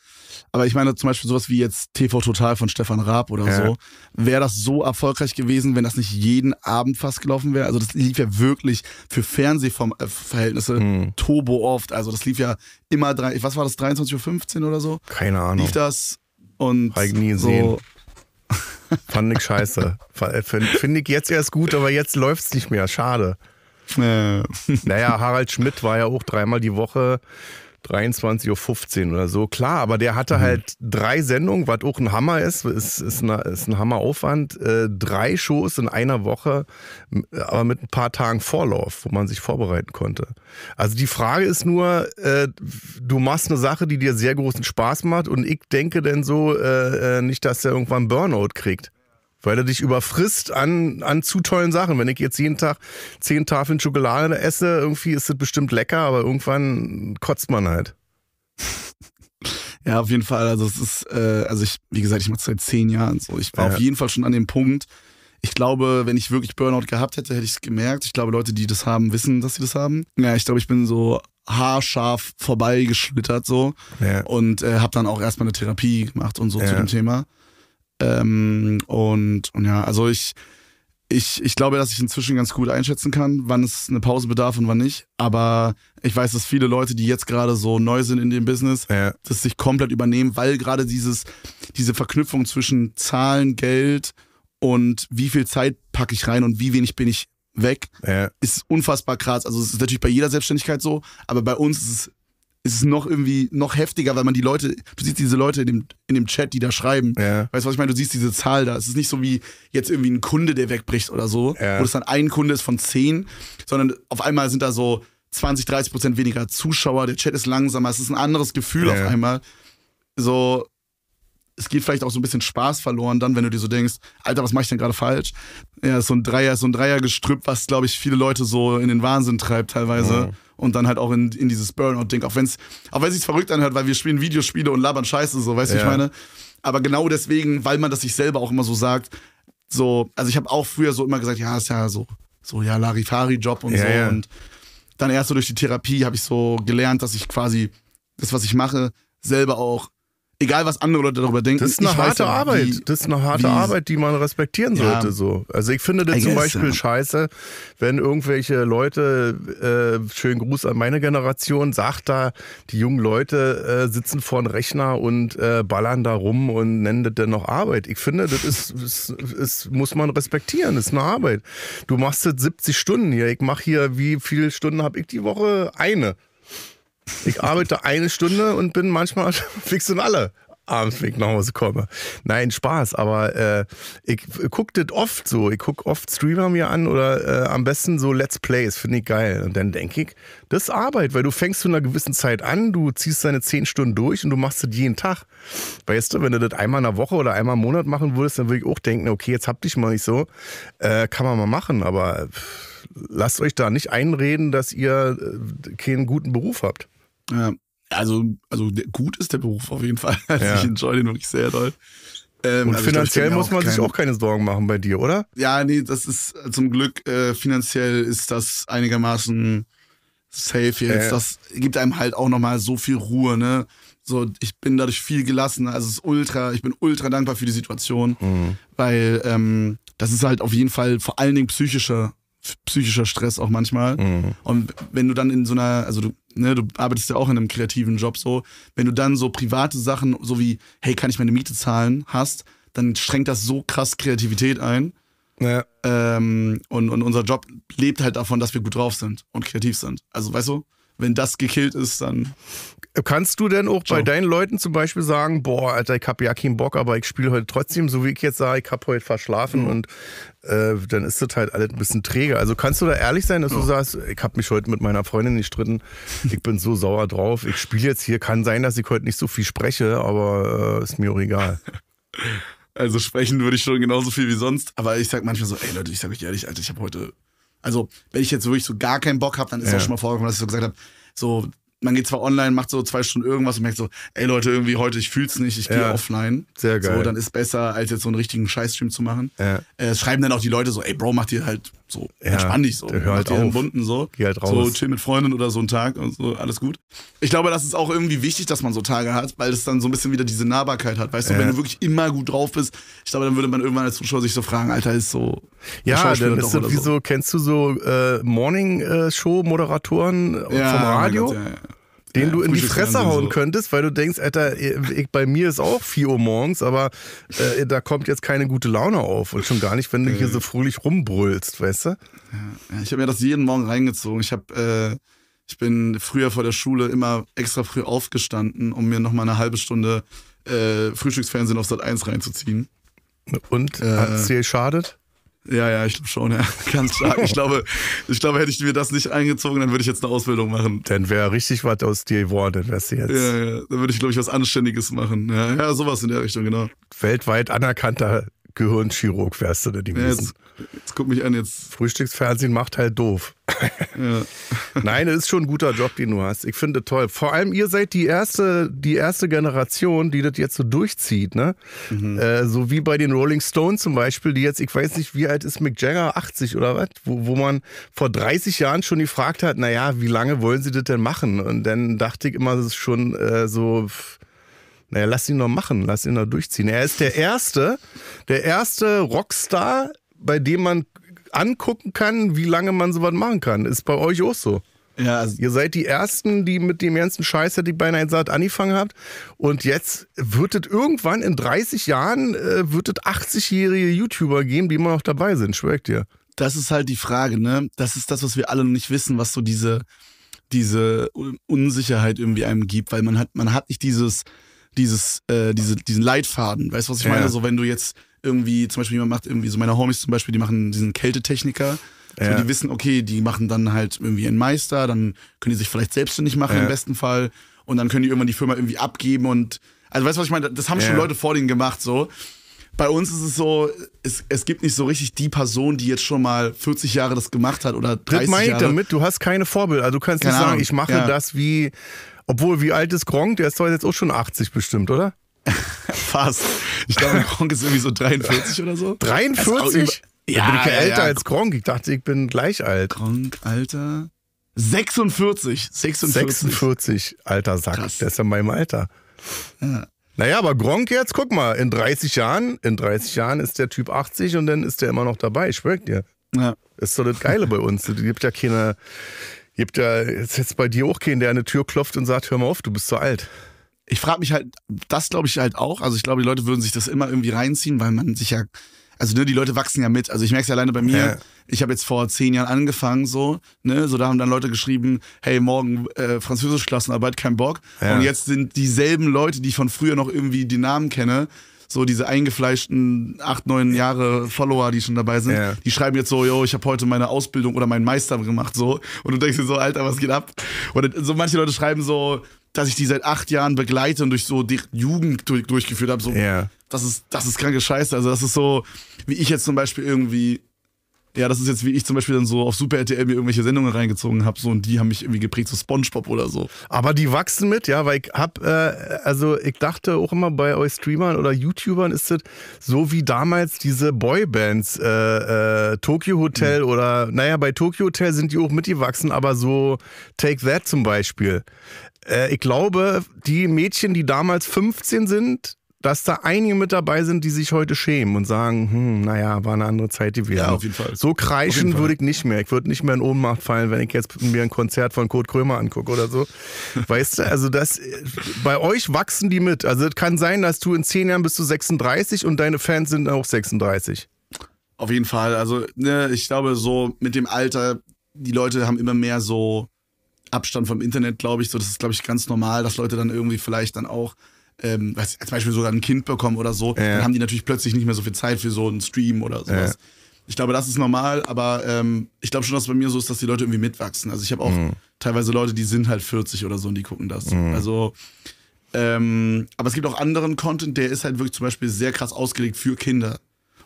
aber ich meine zum Beispiel sowas wie jetzt TV Total von Stefan Raab oder ja. so. Wäre das so erfolgreich gewesen, wenn das nicht jeden Abend fast gelaufen wäre? Also das lief ja wirklich für Fernsehverhältnisse hm. turbo oft. Also das lief ja immer drei, was war das, 23.15 Uhr oder so? Keine Ahnung. Lief das und ich nie gesehen. So Fand ich scheiße. Äh, Finde ich jetzt erst gut, aber jetzt läuft es nicht mehr. Schade. Äh. Naja, Harald Schmidt war ja auch dreimal die Woche 23.15 Uhr oder so. Klar, aber der hatte mhm. halt drei Sendungen, was auch ein Hammer ist, ist, ist, eine, ist ein Hammeraufwand. Äh, drei Shows in einer Woche, aber mit ein paar Tagen Vorlauf, wo man sich vorbereiten konnte. Also die Frage ist nur, äh, du machst eine Sache, die dir sehr großen Spaß macht und ich denke denn so, äh, äh nicht, dass er irgendwann Burnout kriegt weil er dich überfrisst an, an zu tollen Sachen. Wenn ich jetzt jeden Tag zehn Tafeln Schokolade esse, irgendwie ist das bestimmt lecker, aber irgendwann kotzt man halt. Ja, auf jeden Fall. Also es ist, äh, also ich, wie gesagt, ich mache es seit zehn Jahren so. Ich war ja. auf jeden Fall schon an dem Punkt. Ich glaube, wenn ich wirklich Burnout gehabt hätte, hätte ich es gemerkt. Ich glaube, Leute, die das haben, wissen, dass sie das haben. Ja, ich glaube, ich bin so haarscharf vorbeigeschlittert so ja. und äh, habe dann auch erstmal eine Therapie gemacht und so ja. zu dem Thema. Ähm, und, und ja, also ich, ich, ich glaube, dass ich inzwischen ganz gut einschätzen kann, wann es eine Pause bedarf und wann nicht. Aber ich weiß, dass viele Leute, die jetzt gerade so neu sind in dem Business, ja. das sich komplett übernehmen, weil gerade dieses, diese Verknüpfung zwischen Zahlen, Geld und wie viel Zeit packe ich rein und wie wenig bin ich weg, ja. ist unfassbar krass. Also es ist natürlich bei jeder Selbstständigkeit so, aber bei uns ist es ist es noch irgendwie noch heftiger, weil man die Leute, du siehst diese Leute in dem, in dem Chat, die da schreiben. Ja. Weißt du, was ich meine? Du siehst diese Zahl da. Es ist nicht so wie jetzt irgendwie ein Kunde, der wegbricht oder so, ja. wo es dann ein Kunde ist von zehn, sondern auf einmal sind da so 20, 30 Prozent weniger Zuschauer, der Chat ist langsamer, es ist ein anderes Gefühl ja. auf einmal. So, es geht vielleicht auch so ein bisschen Spaß verloren dann, wenn du dir so denkst, Alter, was mache ich denn gerade falsch? Ja, so ein Dreier, so ein Dreiergestrüpp, was, glaube ich, viele Leute so in den Wahnsinn treibt teilweise. Mhm. Und dann halt auch in, in dieses Burnout-Ding, auch wenn es auch wenn es sich verrückt anhört, weil wir spielen Videospiele und labern Scheiße, so, weißt du, ja. ich meine? Aber genau deswegen, weil man das sich selber auch immer so sagt, so, also ich habe auch früher so immer gesagt, ja, ist ja so, so ja, Larifari-Job und ja, so. Ja. Und dann erst so durch die Therapie habe ich so gelernt, dass ich quasi das, was ich mache, selber auch egal was andere Leute darüber denken. Das ist eine harte ja, Arbeit. Wie, das ist eine harte wie, Arbeit, die man respektieren sollte. so. Also ich finde das I zum Beispiel ja. scheiße, wenn irgendwelche Leute, äh, schönen Gruß an meine Generation, sagt da, die jungen Leute äh, sitzen vor einem Rechner und äh, ballern da rum und nennen das dann noch Arbeit. Ich finde, das ist, ist, ist, muss man respektieren, das ist eine Arbeit. Du machst das 70 Stunden hier. Ich mache hier, wie viele Stunden habe ich die Woche? Eine. Ich arbeite eine Stunde und bin manchmal fix und alle abends, wenn ich nach Hause komme. Nein, Spaß, aber äh, ich, ich gucke das oft so. Ich gucke oft Streamer mir an oder äh, am besten so Let's Plays, finde ich geil. Und dann denke ich, das ist Arbeit, weil du fängst zu einer gewissen Zeit an, du ziehst deine zehn Stunden durch und du machst das jeden Tag. Weißt du, wenn du das einmal in der Woche oder einmal im Monat machen würdest, dann würde ich auch denken, okay, jetzt hab dich mal nicht so. Äh, kann man mal machen, aber lasst euch da nicht einreden, dass ihr äh, keinen guten Beruf habt. Ja, also, also gut ist der Beruf auf jeden Fall. Also ja. ich enjoy den wirklich sehr doll. Ähm, und finanziell glaub, muss man sich auch keine Sorgen machen bei dir, oder? Ja, nee, das ist zum Glück äh, finanziell ist das einigermaßen safe jetzt. Äh. Das gibt einem halt auch nochmal so viel Ruhe, ne? So, ich bin dadurch viel gelassener. Also es ist ultra, ich bin ultra dankbar für die Situation, mhm. weil ähm, das ist halt auf jeden Fall vor allen Dingen psychischer psychischer Stress auch manchmal. Mhm. Und wenn du dann in so einer, also du ne, du arbeitest ja auch in einem kreativen Job so, wenn du dann so private Sachen, so wie, hey, kann ich meine Miete zahlen, hast, dann strengt das so krass Kreativität ein. Ja. Ähm, und, und unser Job lebt halt davon, dass wir gut drauf sind und kreativ sind. Also, weißt du, wenn das gekillt ist, dann. Kannst du denn auch so. bei deinen Leuten zum Beispiel sagen, boah, Alter, ich habe ja keinen Bock, aber ich spiele heute trotzdem, so wie ich jetzt sage, ich habe heute verschlafen mhm. und äh, dann ist das halt alles ein bisschen träge. Also kannst du da ehrlich sein, dass ja. du sagst, ich habe mich heute mit meiner Freundin nicht stritten, ich bin so sauer drauf, ich spiele jetzt hier, kann sein, dass ich heute nicht so viel spreche, aber äh, ist mir auch egal. Also sprechen würde ich schon genauso viel wie sonst, aber ich sag manchmal so, ey Leute, ich sag euch ehrlich, Alter, ich habe heute also, wenn ich jetzt wirklich so gar keinen Bock habe, dann ist ja. auch schon mal vorgekommen, dass ich so gesagt habe, so, man geht zwar online, macht so zwei Stunden irgendwas und merkt so, ey Leute, irgendwie heute, ich fühl's nicht, ich gehe offline. Sehr geil. So, dann ist besser, als jetzt so einen richtigen Scheißstream zu machen. Ja. Äh, schreiben dann auch die Leute so, ey Bro, mach dir halt so, ja, entspann dich so. Hör halt auf. Bunten so. Geh halt raus. So, chill mit Freunden oder so einen Tag und so, alles gut. Ich glaube, das ist auch irgendwie wichtig, dass man so Tage hat, weil es dann so ein bisschen wieder diese Nahbarkeit hat. Weißt du, wenn du wirklich immer gut drauf bist, ich glaube, dann würde man irgendwann als Zuschauer sich so fragen, Alter, ist so. Ja, dann ist das wie so. so, kennst du so äh, Morning-Show-Moderatoren ja, vom oh Radio? Ganz, ja, ja den ja, du in die Fresse hauen so. könntest, weil du denkst, Alter, ich, bei mir ist auch 4 Uhr morgens, aber äh, da kommt jetzt keine gute Laune auf. Und schon gar nicht, wenn du hier äh. so fröhlich rumbrüllst, weißt du? Ja, ich habe mir das jeden Morgen reingezogen. Ich habe. Äh ich bin früher vor der Schule immer extra früh aufgestanden, um mir nochmal eine halbe Stunde äh, Frühstücksfernsehen auf Sat 1 reinzuziehen. Und äh, hat es dir geschadet? Ja, ja, ich glaube schon, ja. Ganz stark. Ich glaube, ich glaube, hätte ich mir das nicht eingezogen, dann würde ich jetzt eine Ausbildung machen. Dann wäre richtig was aus dir geworden, wärst du jetzt. Ja, ja. Dann würde ich, glaube ich, was Anständiges machen. Ja, ja, sowas in der Richtung, genau. Weltweit anerkannter Gehirnchirurg wärst du denn? gewesen. Ja, jetzt, jetzt, guck mich an jetzt. Frühstücksfernsehen macht halt doof. Ja. Nein, es ist schon ein guter Job, den du hast. Ich finde toll. Vor allem, ihr seid die erste, die erste Generation, die das jetzt so durchzieht, ne? Mhm. Äh, so wie bei den Rolling Stones zum Beispiel, die jetzt, ich weiß nicht, wie alt ist Mick Jagger, 80 oder was? Wo, wo man vor 30 Jahren schon gefragt hat, naja, wie lange wollen sie das denn machen? Und dann dachte ich immer, das ist schon äh, so. Naja, lass ihn doch machen, lass ihn doch durchziehen. Er ist der erste, der erste Rockstar, bei dem man angucken kann, wie lange man sowas machen kann. Ist bei euch auch so. Ja, also Ihr seid die Ersten, die mit dem ganzen Scheiß, der die beinahe gesagt angefangen habt. Und jetzt wird es irgendwann in 30 Jahren, äh, wird 80-jährige YouTuber geben, die immer noch dabei sind, schwört dir. Das ist halt die Frage, ne? Das ist das, was wir alle noch nicht wissen, was so diese, diese Unsicherheit irgendwie einem gibt, weil man hat, man hat nicht dieses, dieses, äh, diese, diesen Leitfaden. Weißt du, was ich ja. meine? So, wenn du jetzt irgendwie, zum Beispiel jemand macht irgendwie, so meine Homies zum Beispiel, die machen diesen Kältetechniker. Ja. die wissen, okay, die machen dann halt irgendwie einen Meister, dann können die sich vielleicht selbstständig machen ja. im besten Fall und dann können die irgendwann die Firma irgendwie abgeben und, also weißt du, was ich meine? Das haben schon Leute vor denen gemacht, so. Bei uns ist es so, es, es gibt nicht so richtig die Person, die jetzt schon mal 40 Jahre das gemacht hat oder 30 das meine ich Jahre. damit, du hast keine Vorbilder. Also du kannst keine nicht sagen, Ahnung. ich mache das wie obwohl, wie alt ist Gronk? Der ist doch jetzt auch schon 80 bestimmt, oder? Fast. Ich glaube, Gronk ist irgendwie so 43 oder so. 43? Ja, bin ich ja, ja älter ja. als Gronk. Ich dachte, ich bin gleich alt. Gronk, Alter. 46. 46. 46, alter Sack. Krass. Der ist ja meinem Alter. Ja. Naja, aber Gronk jetzt, guck mal, in 30 Jahren, in 30 Jahren ist der Typ 80 und dann ist der immer noch dabei, ich schwör dir. Ja. Das ist so das Geile bei uns. Es gibt ja keine, Gibt ja jetzt, jetzt bei dir auch keinen, der an die Tür klopft und sagt, hör mal auf, du bist zu alt. Ich frage mich halt, das glaube ich halt auch. Also ich glaube, die Leute würden sich das immer irgendwie reinziehen, weil man sich ja, also ne, die Leute wachsen ja mit. Also ich merke es ja alleine bei mir. Ja. Ich habe jetzt vor zehn Jahren angefangen, so, ne, so da haben dann Leute geschrieben, hey, morgen äh, Französisch Klassenarbeit, kein Bock. Ja. Und jetzt sind dieselben Leute, die ich von früher noch irgendwie die Namen kenne, so diese eingefleischten acht, neun Jahre Follower, die schon dabei sind, ja. die schreiben jetzt so, yo, ich habe heute meine Ausbildung oder meinen Meister gemacht, so. Und du denkst dir so, Alter, was geht ab? Oder so manche Leute schreiben so, dass ich die seit acht Jahren begleite und durch so die Jugend durchgeführt habe. So, yeah. das ist, das ist kranke Scheiße. Also, das ist so, wie ich jetzt zum Beispiel irgendwie ja, das ist jetzt, wie ich zum Beispiel dann so auf Super RTL mir irgendwelche Sendungen reingezogen habe, so und die haben mich irgendwie geprägt, so Spongebob oder so. Aber die wachsen mit, ja, weil ich hab, äh, also ich dachte auch immer bei euch Streamern oder YouTubern ist das so wie damals diese Boybands, äh, äh, Tokyo Hotel mhm. oder, naja, bei Tokyo Hotel sind die auch mitgewachsen, aber so Take That zum Beispiel. Äh, ich glaube, die Mädchen, die damals 15 sind, dass da einige mit dabei sind, die sich heute schämen und sagen, hm, naja, war eine andere Zeit, die wir ja, auf jeden Fall. So kreischen würde ich nicht mehr. Ich würde nicht mehr in Ohnmacht fallen, wenn ich jetzt mir ein Konzert von Kurt Krömer angucke oder so. weißt du, also das, äh, bei euch wachsen die mit. Also es kann sein, dass du in zehn Jahren bist du 36 und deine Fans sind auch 36. Auf jeden Fall. Also ne, ich glaube so mit dem Alter, die Leute haben immer mehr so Abstand vom Internet, glaube ich. So, das ist, glaube ich, ganz normal, dass Leute dann irgendwie vielleicht dann auch ähm, was, zum Beispiel sogar ein Kind bekommen oder so, ja. dann haben die natürlich plötzlich nicht mehr so viel Zeit für so einen Stream oder sowas. Ja. Ich glaube, das ist normal, aber ähm, ich glaube schon, dass bei mir so ist, dass die Leute irgendwie mitwachsen. Also ich habe auch mhm. teilweise Leute, die sind halt 40 oder so und die gucken das. Mhm. Also, ähm, aber es gibt auch anderen Content, der ist halt wirklich zum Beispiel sehr krass ausgelegt für Kinder.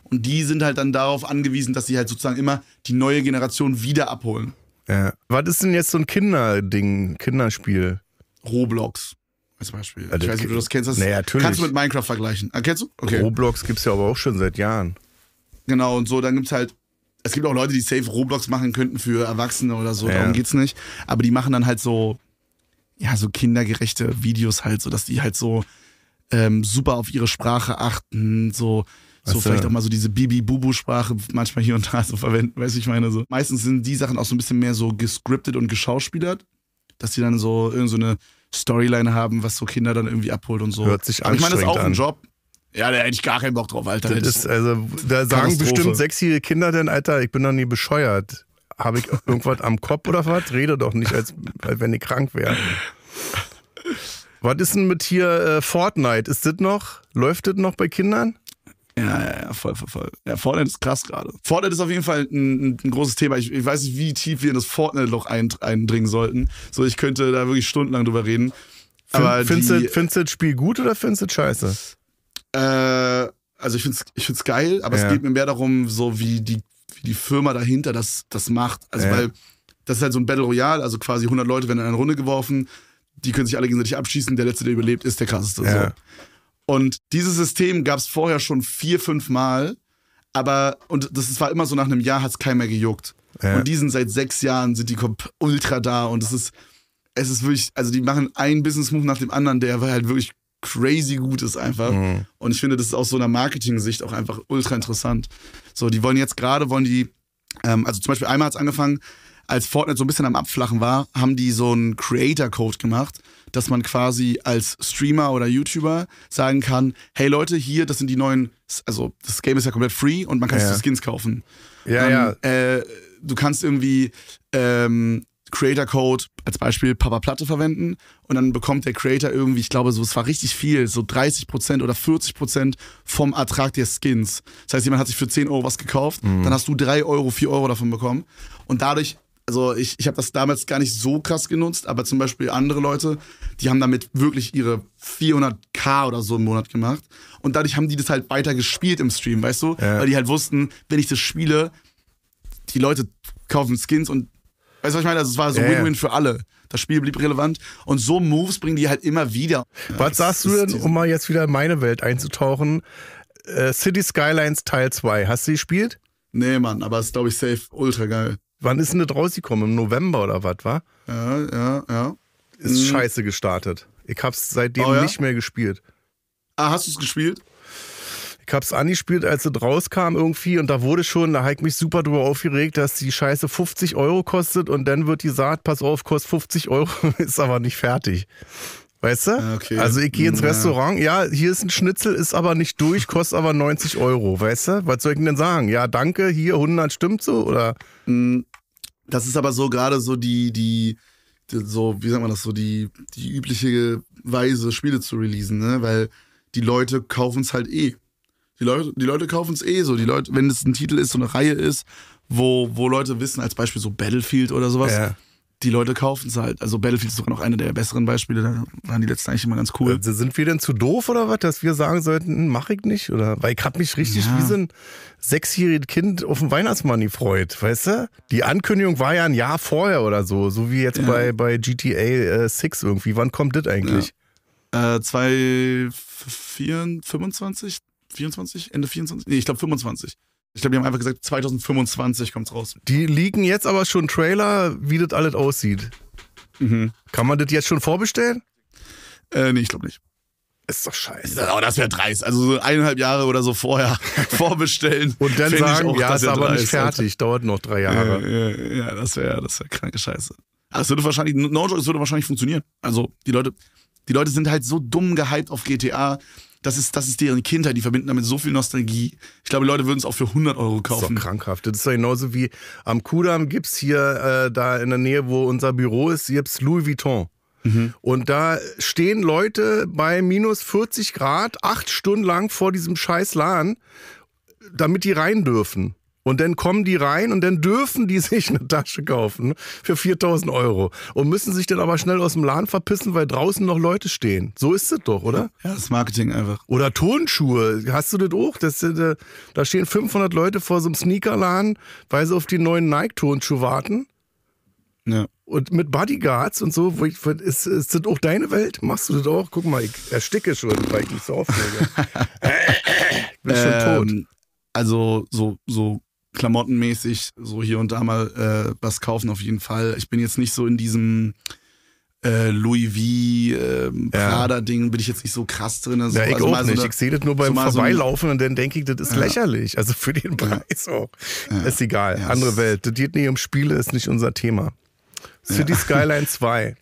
Und die sind halt dann darauf angewiesen, dass sie halt sozusagen immer die neue Generation wieder abholen. Ja. Was ist denn jetzt so ein Kinderding, Kinderspiel? Roblox zum Beispiel. Also, ich weiß nicht, ob du das kennst. Das nee, natürlich. Kannst du mit Minecraft vergleichen. Ah, kennst du? Okay. Roblox gibt es ja aber auch schon seit Jahren. Genau, und so, dann gibt es halt. Es gibt auch Leute, die safe Roblox machen könnten für Erwachsene oder so, ja. darum geht's nicht. Aber die machen dann halt so, ja, so kindergerechte Videos halt, so dass die halt so ähm, super auf ihre Sprache achten, so, so vielleicht auch mal so diese Bibi-Bubu-Sprache manchmal hier und da so verwenden, weiß ich meine so. Meistens sind die Sachen auch so ein bisschen mehr so gescriptet und geschauspielert, dass die dann so irgendeine so Storyline haben, was so Kinder dann irgendwie abholt und so. Hört sich an. ich meine, das ist auch ein Job. Ja, da hätte ich gar keinen Bock drauf, Alter. Das ist, also, da sagen bestimmt sechsjährige Kinder denn, Alter, ich bin doch nie bescheuert. Habe ich irgendwas am Kopf oder was? Rede doch nicht, als, als wenn ich krank wäre. Was ist denn mit hier äh, Fortnite? Ist das noch? Läuft das noch bei Kindern? Ja, ja, ja, voll, voll, voll. Ja, Fortnite ist krass gerade. Fortnite ist auf jeden Fall ein, ein großes Thema. Ich, ich, weiß nicht, wie tief wir in das Fortnite-Loch eindringen sollten. So, ich könnte da wirklich stundenlang drüber reden. Aber findest du das Spiel gut oder findest du das scheiße? Äh, also ich find's, ich find's geil, aber ja. es geht mir mehr darum, so wie die, wie die Firma dahinter das, das macht. Also ja. weil das ist halt so ein Battle Royale, also quasi 100 Leute werden in eine Runde geworfen, die können sich alle gegenseitig abschießen, der Letzte, der überlebt, ist der Krasseste. Ja. So. Und dieses System gab es vorher schon vier, fünf Mal. Aber, und das war immer so nach einem Jahr hat es keiner mehr gejuckt. Ja. Und diesen seit sechs Jahren, sind die ultra da. Und es ist, es ist wirklich, also die machen einen Business-Move nach dem anderen, der halt wirklich crazy gut ist einfach. Mhm. Und ich finde, das ist aus so einer Marketing-Sicht auch einfach ultra interessant. So, die wollen jetzt gerade, wollen die, ähm, also zum Beispiel einmal hat es angefangen, als Fortnite so ein bisschen am Abflachen war, haben die so einen Creator-Code gemacht, dass man quasi als Streamer oder YouTuber sagen kann, hey Leute, hier, das sind die neuen, also das Game ist ja komplett free und man kann ja. sich die Skins kaufen. Ja, Dann, ähm, ja. Äh, du kannst irgendwie ähm, Creator Code als Beispiel Papa Platte verwenden und dann bekommt der Creator irgendwie, ich glaube, so es war richtig viel, so 30% oder 40% vom Ertrag der Skins. Das heißt, jemand hat sich für 10 Euro was gekauft, mhm. dann hast du 3 Euro, 4 Euro davon bekommen und dadurch also ich, ich habe das damals gar nicht so krass genutzt, aber zum Beispiel andere Leute, die haben damit wirklich ihre 400k oder so im Monat gemacht. Und dadurch haben die das halt weiter gespielt im Stream, weißt du? Ja. Weil die halt wussten, wenn ich das spiele, die Leute kaufen Skins und, weißt du, was ich meine? Also es war so Win-Win ja. für alle. Das Spiel blieb relevant. Und so Moves bringen die halt immer wieder. Was sagst du denn, um mal jetzt wieder in meine Welt einzutauchen? Äh, City Skylines Teil 2, hast du die gespielt? Nee, Mann, aber ist, glaube ich, safe ultra geil wann ist denn das rausgekommen? Im November oder was, war? Ja, ja, ja. Ist mhm. scheiße gestartet. Ich hab's seitdem oh, ja? nicht mehr gespielt. Ah, hast du es gespielt? Ich hab's angespielt, als es rauskam irgendwie und da wurde schon, da hat mich super drüber aufgeregt, dass die Scheiße 50 Euro kostet und dann wird die Saat, pass auf, kostet 50 Euro, ist aber nicht fertig. Weißt du? Ah, okay. Also ich gehe ins mhm, ja. Restaurant, ja, hier ist ein Schnitzel, ist aber nicht durch, kostet aber 90 Euro, weißt du? Was soll ich denn sagen? Ja, danke, hier 100 stimmt so oder? Mhm. Das ist aber so gerade so die, die, die, so, wie sagt man das, so die, die übliche Weise, Spiele zu releasen, ne? Weil die Leute kaufen es halt eh. Die Leute, die Leute kaufen es eh so. Die Leute, wenn es ein Titel ist, so eine Reihe ist, wo, wo Leute wissen, als Beispiel so Battlefield oder sowas, ja die Leute kaufen es halt. Also Battlefield ist sogar noch eine der besseren Beispiele, da waren die letzten eigentlich immer ganz cool. Also sind wir denn zu doof oder was, dass wir sagen sollten, mach ich nicht? Oder weil ich hab mich richtig ja. wie so ein sechsjähriges Kind auf den Weihnachtsmann gefreut, weißt du? Die Ankündigung war ja ein Jahr vorher oder so, so wie jetzt ja. bei, bei GTA äh, 6 irgendwie. Wann kommt das eigentlich? Ja. Äh, 2, 4, 24, Ende 24? Nee, ich glaube 25. Ich glaube, die haben einfach gesagt, 2025 kommt's raus. Die liegen jetzt aber schon Trailer, wie das alles aussieht. Mhm. Kann man das jetzt schon vorbestellen? Äh, nee, ich glaube nicht. Ist doch scheiße. Aber oh, das wäre dreist. Also so eineinhalb Jahre oder so vorher vorbestellen. Und dann sagen, auch, ja, ist aber nicht fertig, dauert noch drei Jahre. Ja, ja, ja das wäre das wär kranke Scheiße. Aber es würde wahrscheinlich, no joke, es würde wahrscheinlich funktionieren. Also die Leute, die Leute sind halt so dumm gehypt auf GTA das ist, das ist deren Kindheit. Die verbinden damit so viel Nostalgie. Ich glaube, Leute würden es auch für 100 Euro kaufen. Das ist doch krankhaft. Das ist doch genauso wie am Kudam gibt es hier äh, da in der Nähe, wo unser Büro ist, gibt Louis Vuitton. Mhm. Und da stehen Leute bei minus 40 Grad acht Stunden lang vor diesem scheiß Laden, damit die rein dürfen. Und dann kommen die rein und dann dürfen die sich eine Tasche kaufen für 4000 Euro und müssen sich dann aber schnell aus dem Laden verpissen, weil draußen noch Leute stehen. So ist es doch, oder? Ja, das Marketing einfach. Oder Turnschuhe. Hast du das auch? Das, äh, da stehen 500 Leute vor so einem Sneakerladen, weil sie auf die neuen Nike-Turnschuhe warten. Ja. Und mit Bodyguards und so, ich, ist, ist das auch deine Welt? Machst du das auch? Guck mal, ich ersticke schon, weil ich nicht so aufrege. ich bin schon ähm, tot. Also so, so klamottenmäßig so hier und da mal äh, was kaufen, auf jeden Fall. Ich bin jetzt nicht so in diesem äh, Louis V, äh, Prada-Ding, bin ich jetzt nicht so krass drin. Also, ja, ich also auch nicht. So eine, ich sehe das nur beim so Vorbeilaufen so und dann denke ich, das ist ja. lächerlich. Also für den Preis auch. Ja. Ist egal. Andere Welt. Das geht nicht um Spiele, ist nicht unser Thema. City Skyline 2.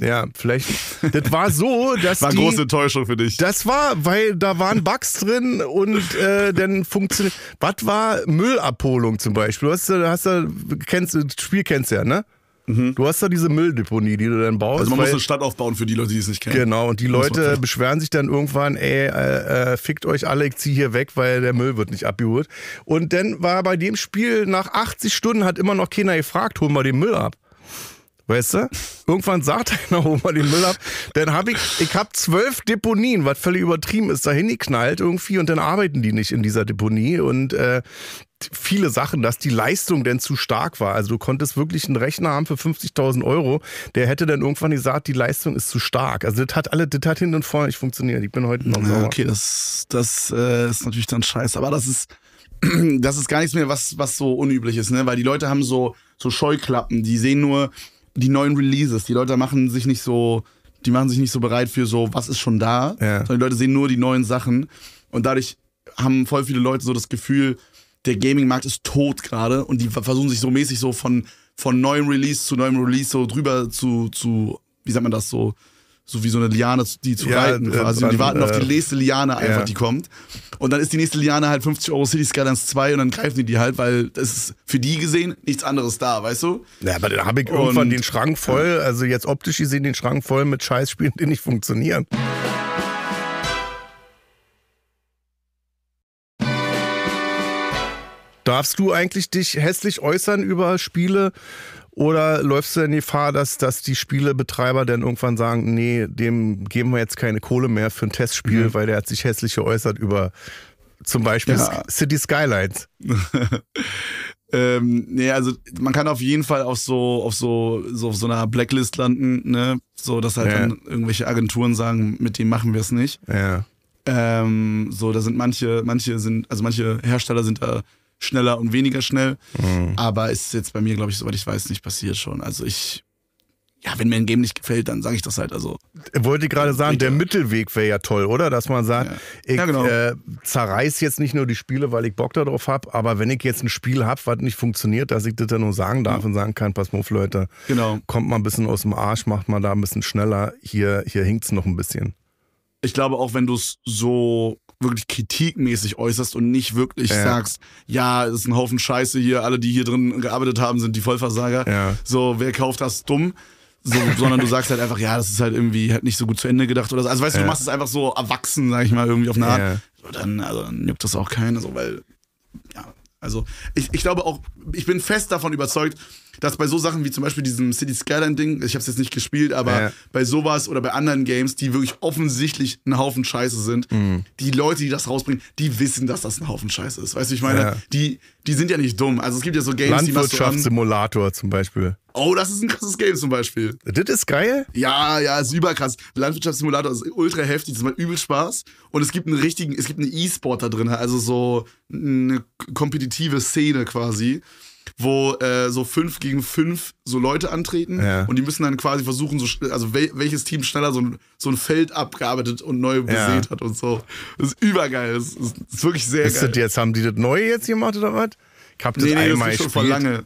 Ja, vielleicht. Das war so, dass. War die, große Enttäuschung für dich. Das war, weil da waren Bugs drin und äh, dann funktioniert. Was war Müllabholung zum Beispiel? Du hast, da, hast da, kennst, das Spiel kennst du ja, ne? Mhm. Du hast da diese Mülldeponie, die du dann baust. Also man muss eine Stadt aufbauen für die Leute, die es nicht kennen. Genau, und die Leute beschweren sich dann irgendwann, ey, äh, äh, fickt euch alle, ich zieh hier weg, weil der Müll wird nicht abgeholt. Und dann war bei dem Spiel nach 80 Stunden hat immer noch keiner gefragt, holen wir den Müll ab. Weißt du? Irgendwann sagt einer, hol mal den Müll ab. Dann habe ich, ich habe zwölf Deponien, was völlig übertrieben ist, dahin geknallt irgendwie und dann arbeiten die nicht in dieser Deponie und äh, viele Sachen, dass die Leistung denn zu stark war. Also du konntest wirklich einen Rechner haben für 50.000 Euro, der hätte dann irgendwann gesagt, die Leistung ist zu stark. Also das hat alle, das hat hin und vorne nicht funktioniert. Ich bin heute noch sauer. Okay, das, das äh, ist natürlich dann scheiße, aber das ist das ist gar nichts mehr, was, was so unüblich ist, ne? Weil die Leute haben so, so Scheuklappen, die sehen nur, die neuen Releases. Die Leute machen sich nicht so, die machen sich nicht so bereit für so, was ist schon da, ja. sondern die Leute sehen nur die neuen Sachen. Und dadurch haben voll viele Leute so das Gefühl, der Gaming-Markt ist tot gerade und die versuchen sich so mäßig so von, von neuem Release zu neuem Release so drüber zu, zu, wie sagt man das so, so wie so eine Liane, die zu ja, reiten äh, quasi. Dran, und die warten äh, auf die äh, nächste Liane einfach, ja. die kommt. Und dann ist die nächste Liane halt 50 Euro City Skylines 2 und dann greifen die die halt, weil das ist für die gesehen nichts anderes da, weißt du? Ja, aber dann habe ich und, irgendwann den Schrank voll, also jetzt optisch gesehen den Schrank voll mit Scheißspielen, die nicht funktionieren. Darfst du eigentlich dich hässlich äußern über Spiele, oder läufst du denn die Gefahr, dass, dass die Spielebetreiber dann irgendwann sagen, nee, dem geben wir jetzt keine Kohle mehr für ein Testspiel, mhm. weil der hat sich hässlich geäußert über zum Beispiel ja. City Skylines? ähm, nee, also man kann auf jeden Fall auf so, auf so, so, auf so einer Blacklist landen, ne? So, dass halt ja. dann irgendwelche Agenturen sagen, mit dem machen wir es nicht. Ja. Ähm, so, da sind manche, manche sind, also manche Hersteller sind da schneller und weniger schnell. Mhm. Aber ist jetzt bei mir, glaube ich, soweit ich weiß, nicht passiert schon. Also ich ja, wenn mir ein Game nicht gefällt, dann sage ich das halt. Also wollte gerade sagen, der Mittelweg wäre ja toll, oder? Dass man sagt, ja. ich ja, genau. äh, zerreiß jetzt nicht nur die Spiele, weil ich Bock darauf habe, aber wenn ich jetzt ein Spiel habe, was nicht funktioniert, dass ich das dann nur sagen darf ja. und sagen kann, pass mal auf, Leute, genau. kommt mal ein bisschen aus dem Arsch, macht mal da ein bisschen schneller, hier, hier es noch ein bisschen. Ich glaube, auch wenn du es so wirklich kritikmäßig äußerst und nicht wirklich ja. sagst, ja, es ist ein Haufen Scheiße hier, alle, die hier drin gearbeitet haben, sind die Vollversager. Ja. So, wer kauft das dumm? So, sondern du sagst halt einfach, ja, das ist halt irgendwie halt nicht so gut zu Ende gedacht oder so. Also weißt du, ja. du machst es einfach so erwachsen, sag ich mal, irgendwie auf eine Art. So, dann, also, dann juckt das auch keiner, so, weil, ja, also ich, ich glaube auch, ich bin fest davon überzeugt, dass bei so Sachen wie zum Beispiel diesem City Skyline-Ding, ich habe es jetzt nicht gespielt, aber ja. bei sowas oder bei anderen Games, die wirklich offensichtlich ein Haufen Scheiße sind, mhm. die Leute, die das rausbringen, die wissen, dass das ein Haufen Scheiße ist. Weißt du, ich meine, ja. die, die sind ja nicht dumm. Also es gibt ja so Games, die machst Simulator zum Beispiel. Oh, das ist ein krasses Game zum Beispiel. Das ist geil? Ja, ja, ist überkrass. Landwirtschaftssimulator ist ultra heftig, das macht übel Spaß. Und es gibt einen richtigen, es gibt einen E-Sport da drin, also so eine kompetitive Szene quasi wo äh, so fünf gegen fünf so Leute antreten ja. und die müssen dann quasi versuchen, so, also wel welches Team schneller so ein, so ein Feld abgearbeitet und neu besät ja. hat und so. Das ist übergeil. Das ist, das ist wirklich sehr ist geil. Das jetzt, haben die das neue jetzt gemacht oder was? Ich hab das nee, nee, einmal das gibt schon vor lange.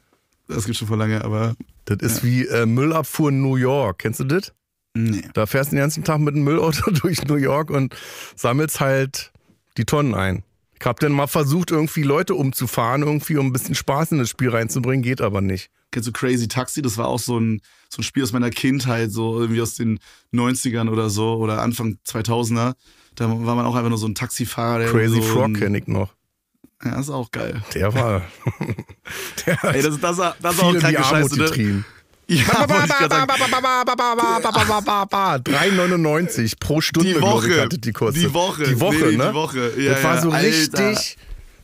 Das gibt schon vor lange, aber. Das ist ja. wie äh, Müllabfuhr in New York. Kennst du das? Nee. Da fährst du den ganzen Tag mit einem Müllauto durch New York und sammelst halt die Tonnen ein. Ich habe dann mal versucht, irgendwie Leute umzufahren, irgendwie um ein bisschen Spaß in das Spiel reinzubringen, geht aber nicht. Kennst du Crazy Taxi? Das war auch so ein, so ein Spiel aus meiner Kindheit, so irgendwie aus den 90ern oder so oder Anfang 2000er. Da war man auch einfach nur so ein Taxifahrer. Der Crazy so Frog kenne ich noch. Ja, ist auch geil. Der war. der Ey, das, das, das, das auch krank die Armut Scheiße, ne? Ja, 3,99 pro Stunde, die Woche, hatte die Kurse. Die Woche. Die Woche, nee, ne? Die Woche. Ja, das war so Alter. richtig.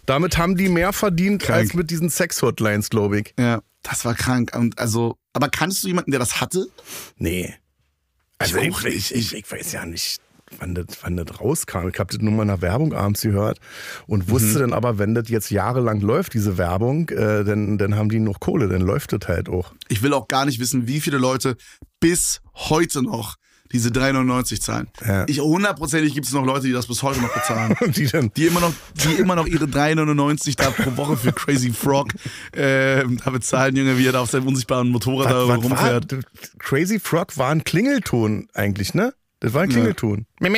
Damit haben die mehr verdient krank. als mit diesen Sex-Hotlines, glaube ich. Ja, das war krank. Und also, aber kannst du jemanden, der das hatte? Nee. Also ich, ich, ich, ich weiß ja nicht wann das, wann das rauskam. Ich habe das nur mal in der Werbung abends gehört und wusste mhm. dann aber, wenn das jetzt jahrelang läuft, diese Werbung, äh, dann, dann haben die noch Kohle, dann läuft das halt auch. Ich will auch gar nicht wissen, wie viele Leute bis heute noch diese 3,99 zahlen. Ja. Ich hundertprozentig gibt es noch Leute, die das bis heute noch bezahlen. die, die, immer noch, die immer noch ihre 3,99 da pro Woche für Crazy Frog äh, da bezahlen, Junge, wie er da auf seinem unsichtbaren Motorrad was, da rumfährt. War, Crazy Frog war ein Klingelton eigentlich, ne? Das war ein Klingelton. Ja. Mhm.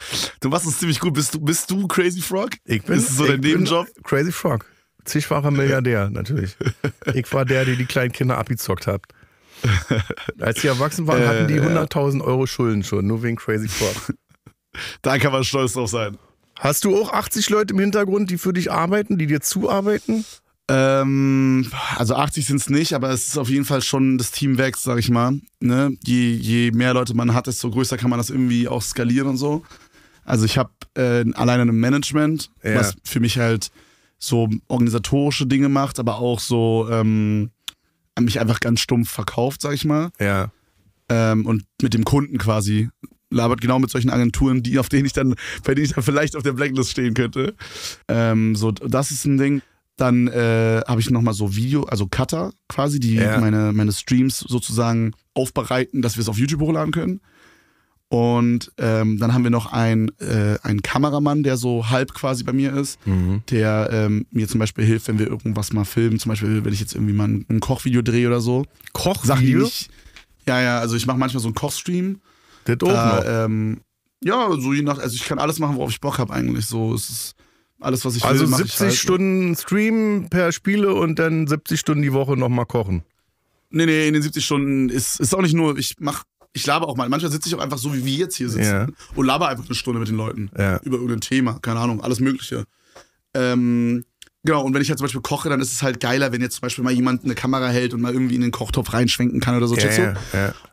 Du machst es ziemlich gut. Bist du, bist du Crazy Frog? Ich bin. Ist so dein Nebenjob? Crazy Frog. Zigfacher Milliardär, natürlich. ich war der, der die kleinen Kinder abgezockt hat. Als sie erwachsen waren, hatten die 100.000 äh, Euro Schulden schon, nur wegen Crazy Frog. Da kann man stolz drauf sein. Hast du auch 80 Leute im Hintergrund, die für dich arbeiten, die dir zuarbeiten? Ähm, also 80 sind es nicht, aber es ist auf jeden Fall schon, das Team wächst, sag ich mal. Ne? Je, je mehr Leute man hat, desto größer kann man das irgendwie auch skalieren und so. Also ich habe äh, alleine ein Management, ja. was für mich halt so organisatorische Dinge macht, aber auch so ähm, mich einfach ganz stumpf verkauft, sag ich mal. Ja. Ähm, und mit dem Kunden quasi labert genau mit solchen Agenturen, die auf denen ich dann, bei denen ich dann vielleicht auf der Blacklist stehen könnte. Ähm, so, das ist ein Ding. Dann äh, habe ich nochmal so Video, also Cutter quasi, die ja. meine, meine Streams sozusagen aufbereiten, dass wir es auf YouTube hochladen können. Und ähm, dann haben wir noch einen, äh, einen Kameramann, der so halb quasi bei mir ist, mhm. der ähm, mir zum Beispiel hilft, wenn wir irgendwas mal filmen. Zum Beispiel, wenn ich jetzt irgendwie mal ein, Kochvideo drehe oder so. Kochvideo? Ja, ja, also ich mache manchmal so einen Kochstream. Der da, Ähm, ja, so je nach, also ich kann alles machen, worauf ich Bock habe eigentlich. So, es ist alles, was ich also will, Also 70 halt Stunden streamen per Spiele und dann 70 Stunden die Woche nochmal kochen. Nee, nee, in den 70 Stunden ist, ist auch nicht nur, ich mach, ich laber auch mal. Manchmal sitze ich auch einfach so, wie wir jetzt hier sitzen ja. und laber einfach eine Stunde mit den Leuten ja. über irgendein Thema, keine Ahnung, alles Mögliche. Ähm, genau, und wenn ich halt zum Beispiel koche, dann ist es halt geiler, wenn jetzt zum Beispiel mal jemand eine Kamera hält und mal irgendwie in den Kochtopf reinschwenken kann oder so. Ja, so.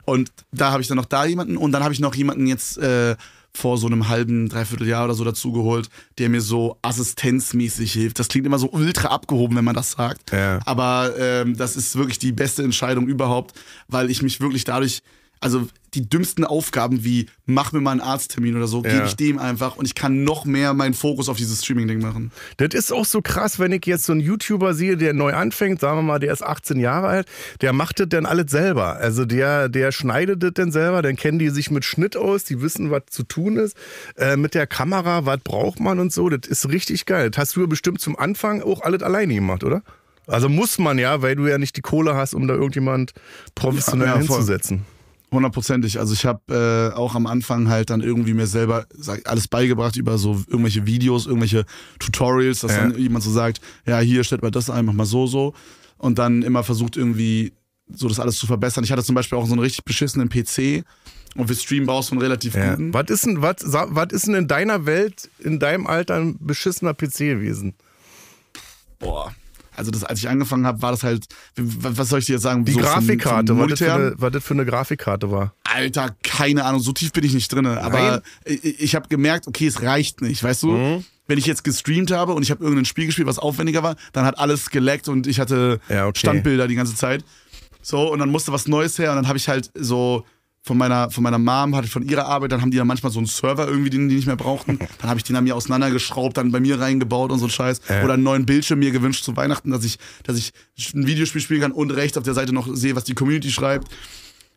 Und da habe ich dann noch da jemanden und dann habe ich noch jemanden jetzt, äh, vor so einem halben, dreiviertel Jahr oder so dazugeholt, der mir so assistenzmäßig hilft. Das klingt immer so ultra abgehoben, wenn man das sagt. Ja. Aber ähm, das ist wirklich die beste Entscheidung überhaupt, weil ich mich wirklich dadurch, also die dümmsten Aufgaben wie mach mir mal einen Arzttermin oder so, ja. gebe ich dem einfach und ich kann noch mehr meinen Fokus auf dieses Streaming-Ding machen. Das ist auch so krass, wenn ich jetzt so einen YouTuber sehe, der neu anfängt, sagen wir mal, der ist 18 Jahre alt, der macht das dann alles selber. Also der, der schneidet das dann selber, dann kennen die sich mit Schnitt aus, die wissen, was zu tun ist, äh, mit der Kamera, was braucht man und so. Das ist richtig geil. Das hast du ja bestimmt zum Anfang auch alles alleine gemacht, oder? Also muss man ja, weil du ja nicht die Kohle hast, um da irgendjemand professionell ja, ja, hinzusetzen. Voll. Hundertprozentig. Also ich habe äh, auch am Anfang halt dann irgendwie mir selber alles beigebracht über so irgendwelche Videos, irgendwelche Tutorials, dass ja. dann jemand so sagt, ja, hier stellt mal das ein, mach mal so, so. Und dann immer versucht irgendwie so das alles zu verbessern. Ich hatte zum Beispiel auch so einen richtig beschissenen PC und wir streamen brauchst einen relativ ja. guten. Was ist, denn, was, was ist denn in deiner Welt, in deinem Alter ein beschissener PC gewesen? Boah also das, als ich angefangen habe, war das halt, was soll ich dir jetzt sagen? Die so Grafikkarte, was, das eine, was, das für eine Grafikkarte war. Alter, keine Ahnung, so tief bin ich nicht drin. Aber ich, ich habe gemerkt, okay, es reicht nicht, weißt du? Mhm wenn ich jetzt gestreamt habe und ich habe irgendein Spiel gespielt, was aufwendiger war, dann hat alles geleckt und ich hatte ja, okay. Standbilder die ganze Zeit. So, und dann musste was Neues her und dann habe ich halt so von meiner, von meiner Mom, hatte ich von ihrer Arbeit, dann haben die ja manchmal so einen Server irgendwie, den die nicht mehr brauchten. Dann habe ich den an mir auseinandergeschraubt, dann bei mir reingebaut und so ein Scheiß. Äh. Oder einen neuen Bildschirm mir gewünscht zu Weihnachten, dass ich, dass ich ein Videospiel spielen kann und rechts auf der Seite noch sehe, was die Community schreibt.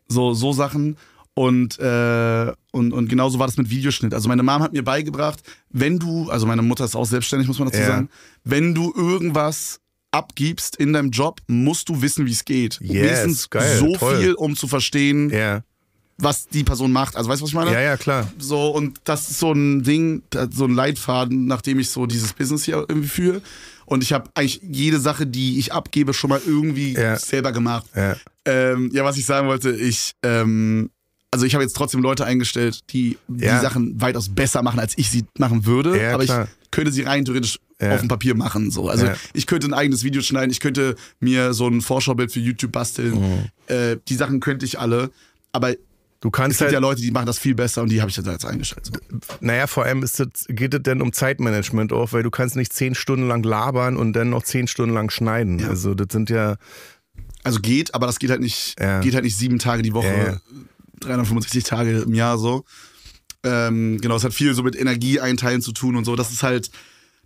So, so Sachen. Und, äh, und, und genauso war das mit Videoschnitt. Also meine Mom hat mir beigebracht, wenn du, also meine Mutter ist auch selbstständig, muss man dazu ja. sagen, wenn du irgendwas abgibst in deinem Job, musst du wissen, wie es geht. Yes, Wenigstens so toll. viel, um zu verstehen, yeah was die Person macht. Also weißt du, was ich meine? Ja, ja, klar. So, und das ist so ein Ding, so ein Leitfaden, nachdem ich so dieses Business hier irgendwie führe. Und ich habe eigentlich jede Sache, die ich abgebe, schon mal irgendwie ja. selber gemacht. Ja. Ähm, ja, was ich sagen wollte, ich, ähm, also ich habe jetzt trotzdem Leute eingestellt, die ja. die Sachen weitaus besser machen, als ich sie machen würde. Ja, aber klar. ich könnte sie rein theoretisch ja. auf dem Papier machen. So. Also ja. ich könnte ein eigenes Video schneiden, ich könnte mir so ein Vorschaubild für YouTube basteln. Mhm. Äh, die Sachen könnte ich alle. Aber Du kannst es gibt halt, ja Leute, die machen das viel besser und die habe ich jetzt eingeschaltet. Naja, vor allem ist das, geht es denn um Zeitmanagement auch, weil du kannst nicht zehn Stunden lang labern und dann noch zehn Stunden lang schneiden. Ja. Also das sind ja. Also geht, aber das geht halt nicht, ja. geht halt nicht sieben Tage die Woche, ja, 365 Tage im Jahr so. Ähm, genau, es hat viel so mit Energie einteilen zu tun und so. Das ist halt,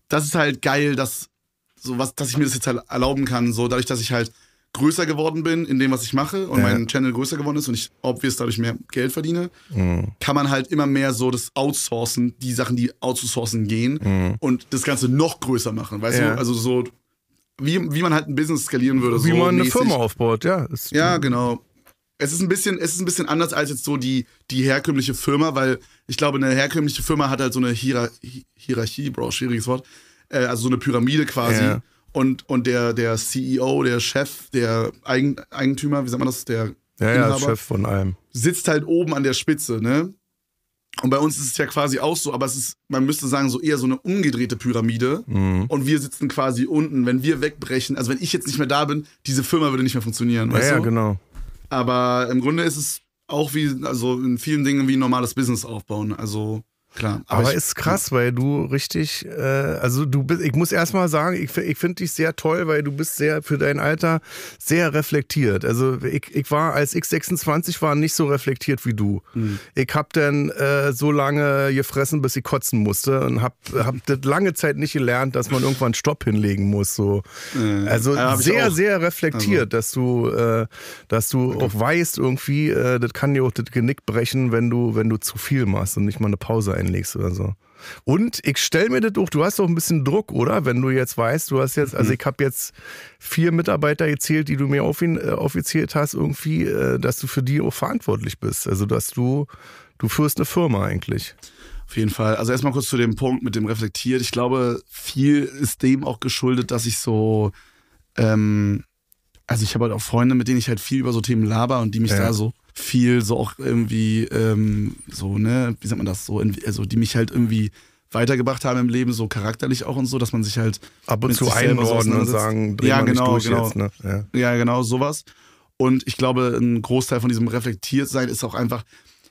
das ist halt geil, dass so was, dass ich mir das jetzt halt erlauben kann. So dadurch, dass ich halt größer geworden bin in dem, was ich mache und ja. mein Channel größer geworden ist und ich obvious dadurch mehr Geld verdiene, mhm. kann man halt immer mehr so das outsourcen, die Sachen, die outsourcen gehen mhm. und das Ganze noch größer machen. Weißt ja. du, also so, wie, wie man halt ein Business skalieren würde. Wie so man mäßig. eine Firma aufbaut, ja. Ja, genau. Es ist ein bisschen, es ist ein bisschen anders als jetzt so die, die herkömmliche Firma, weil ich glaube, eine herkömmliche Firma hat halt so eine Hierarchie, Hierarchie, Bro, schwieriges Wort, äh, also so eine Pyramide quasi. Ja und, und der, der CEO, der Chef, der Eigen, Eigentümer, wie sagt man das, der ja, ja, Chef von allem. Sitzt halt oben an der Spitze, ne? Und bei uns ist es ja quasi auch so, aber es ist, man müsste sagen, so eher so eine umgedrehte Pyramide. Mhm. Und wir sitzen quasi unten. Wenn wir wegbrechen, also wenn ich jetzt nicht mehr da bin, diese Firma würde nicht mehr funktionieren. Ja, weißt ja, du? genau. Aber im Grunde ist es auch wie, also in vielen Dingen wie ein normales Business aufbauen. Also Klar. Aber, aber ich, ist krass, weil du richtig, äh, also du bist, ich muss erstmal sagen, ich, ich finde dich sehr toll, weil du bist sehr für dein Alter sehr reflektiert. Also ich, ich war, als ich 26 war, nicht so reflektiert wie du. Mhm. Ich habe dann äh, so lange gefressen, bis ich kotzen musste und habe hab das lange Zeit nicht gelernt, dass man irgendwann Stopp hinlegen muss. So. Äh, also sehr, sehr reflektiert, also. dass du, äh, dass du okay. auch weißt irgendwie, äh, das kann dir auch das Genick brechen, wenn du, wenn du zu viel machst und nicht mal eine Pause ein einlegst oder so. Und ich stelle mir das durch, du hast doch ein bisschen Druck, oder? Wenn du jetzt weißt, du hast jetzt, also mhm. ich habe jetzt vier Mitarbeiter gezählt, die du mir äh, aufgezählt hast, irgendwie, äh, dass du für die auch verantwortlich bist. Also dass du, du führst eine Firma eigentlich. Auf jeden Fall. Also erstmal kurz zu dem Punkt mit dem reflektiert. Ich glaube, viel ist dem auch geschuldet, dass ich so, ähm, also ich habe halt auch Freunde, mit denen ich halt viel über so Themen laber und die mich ja. da so viel so auch irgendwie ähm, so, ne, wie sagt man das so, also die mich halt irgendwie weitergebracht haben im Leben, so charakterlich auch und so, dass man sich halt ab und zu einordnen und sagen, ja, genau, genau. Jetzt, ne? ja. ja. genau, sowas. Und ich glaube, ein Großteil von diesem Reflektiertsein ist auch einfach,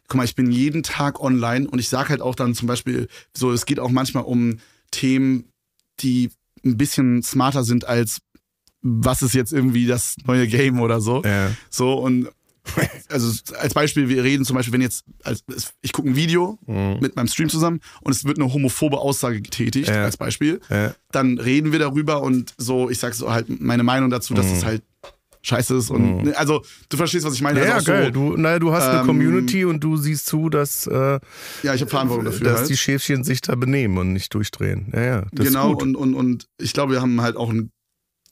guck mal, ich bin jeden Tag online und ich sage halt auch dann zum Beispiel, so, es geht auch manchmal um Themen, die ein bisschen smarter sind als was ist jetzt irgendwie das neue Game oder so. Ja. So und also als Beispiel, wir reden zum Beispiel, wenn jetzt, als, ich gucke ein Video mhm. mit meinem Stream zusammen und es wird eine homophobe Aussage getätigt, ja. als Beispiel, ja. dann reden wir darüber und so, ich sage so halt meine Meinung dazu, dass mhm. es halt scheiße ist und mhm. Ne, also du verstehst, was ich meine. Ja, also geil. So, du, naja, du hast ähm, eine Community und du siehst zu, dass äh, ja, ich habe Verantwortung dafür, dass halt. die Schäfchen sich da benehmen und nicht durchdrehen. Ja, ja, das genau. Ist gut. Und und und ich glaube, wir haben halt auch ein